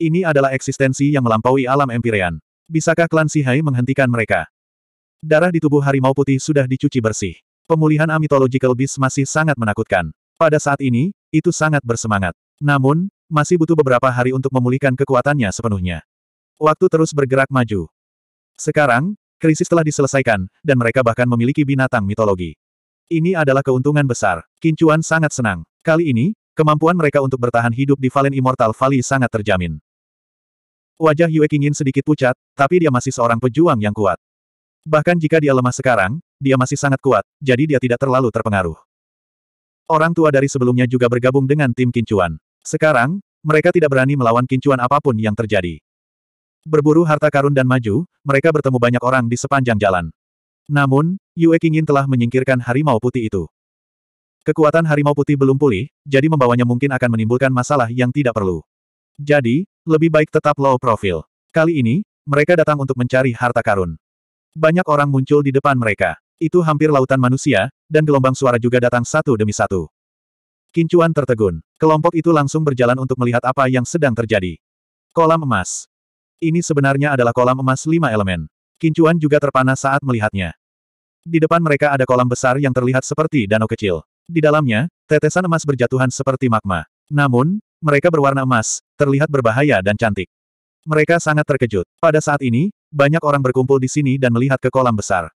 Ini adalah eksistensi yang melampaui alam Empyrean. Bisakah klan Sihai menghentikan mereka? Darah di tubuh harimau putih sudah dicuci bersih. Pemulihan amitologi beast masih sangat menakutkan. Pada saat ini, itu sangat bersemangat. Namun, masih butuh beberapa hari untuk memulihkan kekuatannya sepenuhnya. Waktu terus bergerak maju. Sekarang, krisis telah diselesaikan, dan mereka bahkan memiliki binatang mitologi. Ini adalah keuntungan besar. Kincuan sangat senang. Kali ini, kemampuan mereka untuk bertahan hidup di Valen Immortal Valley sangat terjamin. Wajah Yue Kingin sedikit pucat, tapi dia masih seorang pejuang yang kuat. Bahkan jika dia lemah sekarang, dia masih sangat kuat, jadi dia tidak terlalu terpengaruh. Orang tua dari sebelumnya juga bergabung dengan tim Kincuan. Sekarang, mereka tidak berani melawan kincuan apapun yang terjadi. Berburu harta karun dan maju, mereka bertemu banyak orang di sepanjang jalan. Namun, Yue Kingin telah menyingkirkan harimau putih itu. Kekuatan harimau putih belum pulih, jadi membawanya mungkin akan menimbulkan masalah yang tidak perlu. Jadi, lebih baik tetap low profile. Kali ini, mereka datang untuk mencari harta karun. Banyak orang muncul di depan mereka. Itu hampir lautan manusia, dan gelombang suara juga datang satu demi satu. Kincuan tertegun. Kelompok itu langsung berjalan untuk melihat apa yang sedang terjadi. Kolam emas. Ini sebenarnya adalah kolam emas lima elemen. Kincuan juga terpana saat melihatnya. Di depan mereka ada kolam besar yang terlihat seperti danau kecil. Di dalamnya, tetesan emas berjatuhan seperti magma. Namun, mereka berwarna emas, terlihat berbahaya dan cantik. Mereka sangat terkejut. Pada saat ini, banyak orang berkumpul di sini dan melihat ke kolam besar.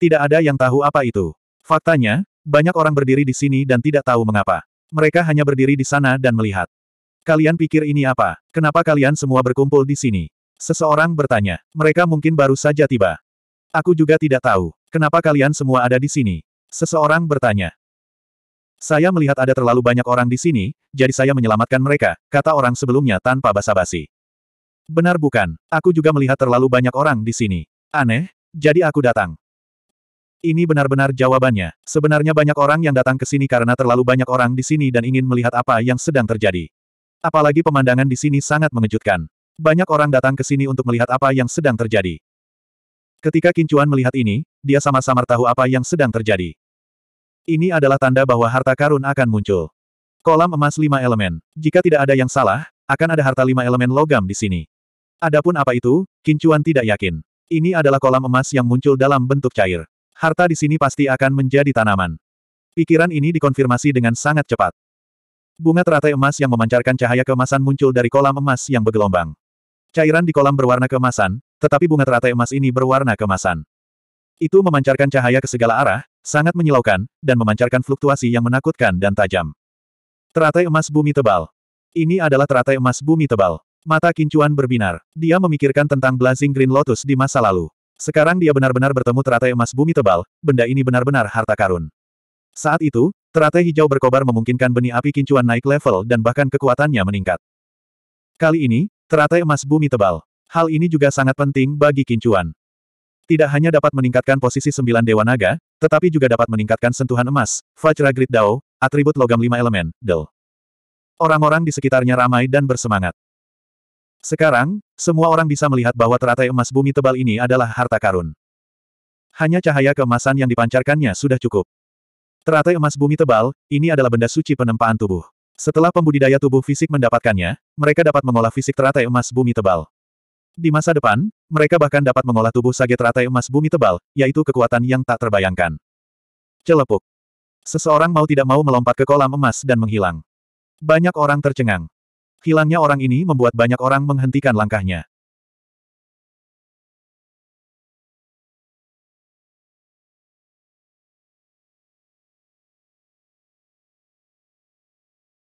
Tidak ada yang tahu apa itu. Faktanya, banyak orang berdiri di sini dan tidak tahu mengapa. Mereka hanya berdiri di sana dan melihat. Kalian pikir ini apa? Kenapa kalian semua berkumpul di sini? Seseorang bertanya. Mereka mungkin baru saja tiba. Aku juga tidak tahu. Kenapa kalian semua ada di sini? Seseorang bertanya. Saya melihat ada terlalu banyak orang di sini, jadi saya menyelamatkan mereka, kata orang sebelumnya tanpa basa-basi. Benar bukan? Aku juga melihat terlalu banyak orang di sini. Aneh, jadi aku datang. Ini benar-benar jawabannya. Sebenarnya banyak orang yang datang ke sini karena terlalu banyak orang di sini dan ingin melihat apa yang sedang terjadi. Apalagi pemandangan di sini sangat mengejutkan. Banyak orang datang ke sini untuk melihat apa yang sedang terjadi. Ketika Kincuan melihat ini, dia sama samar tahu apa yang sedang terjadi. Ini adalah tanda bahwa harta karun akan muncul. Kolam emas lima elemen. Jika tidak ada yang salah, akan ada harta lima elemen logam di sini. Adapun apa itu, Kincuan tidak yakin. Ini adalah kolam emas yang muncul dalam bentuk cair. Harta di sini pasti akan menjadi tanaman. Pikiran ini dikonfirmasi dengan sangat cepat. Bunga teratai emas yang memancarkan cahaya kemasan muncul dari kolam emas yang bergelombang. Cairan di kolam berwarna kemasan, tetapi bunga teratai emas ini berwarna kemasan. Itu memancarkan cahaya ke segala arah, sangat menyilaukan, dan memancarkan fluktuasi yang menakutkan dan tajam. Teratai emas bumi tebal. Ini adalah teratai emas bumi tebal. Mata kincuan berbinar. Dia memikirkan tentang Blazing Green Lotus di masa lalu. Sekarang dia benar-benar bertemu teratai emas bumi tebal, benda ini benar-benar harta karun. Saat itu, teratai hijau berkobar memungkinkan benih api kincuan naik level dan bahkan kekuatannya meningkat. Kali ini, teratai emas bumi tebal. Hal ini juga sangat penting bagi kincuan. Tidak hanya dapat meningkatkan posisi sembilan dewa naga, tetapi juga dapat meningkatkan sentuhan emas, Vajra Grid Dao, atribut logam lima elemen, Del. Orang-orang di sekitarnya ramai dan bersemangat. Sekarang, semua orang bisa melihat bahwa teratai emas bumi tebal ini adalah harta karun. Hanya cahaya keemasan yang dipancarkannya sudah cukup. Teratai emas bumi tebal, ini adalah benda suci penempaan tubuh. Setelah pembudidaya tubuh fisik mendapatkannya, mereka dapat mengolah fisik teratai emas bumi tebal. Di masa depan, mereka bahkan dapat mengolah tubuh sage teratai emas bumi tebal, yaitu kekuatan yang tak terbayangkan. Celepuk. Seseorang mau tidak mau melompat ke kolam emas dan menghilang. Banyak orang tercengang. Hilangnya orang ini membuat banyak orang menghentikan langkahnya.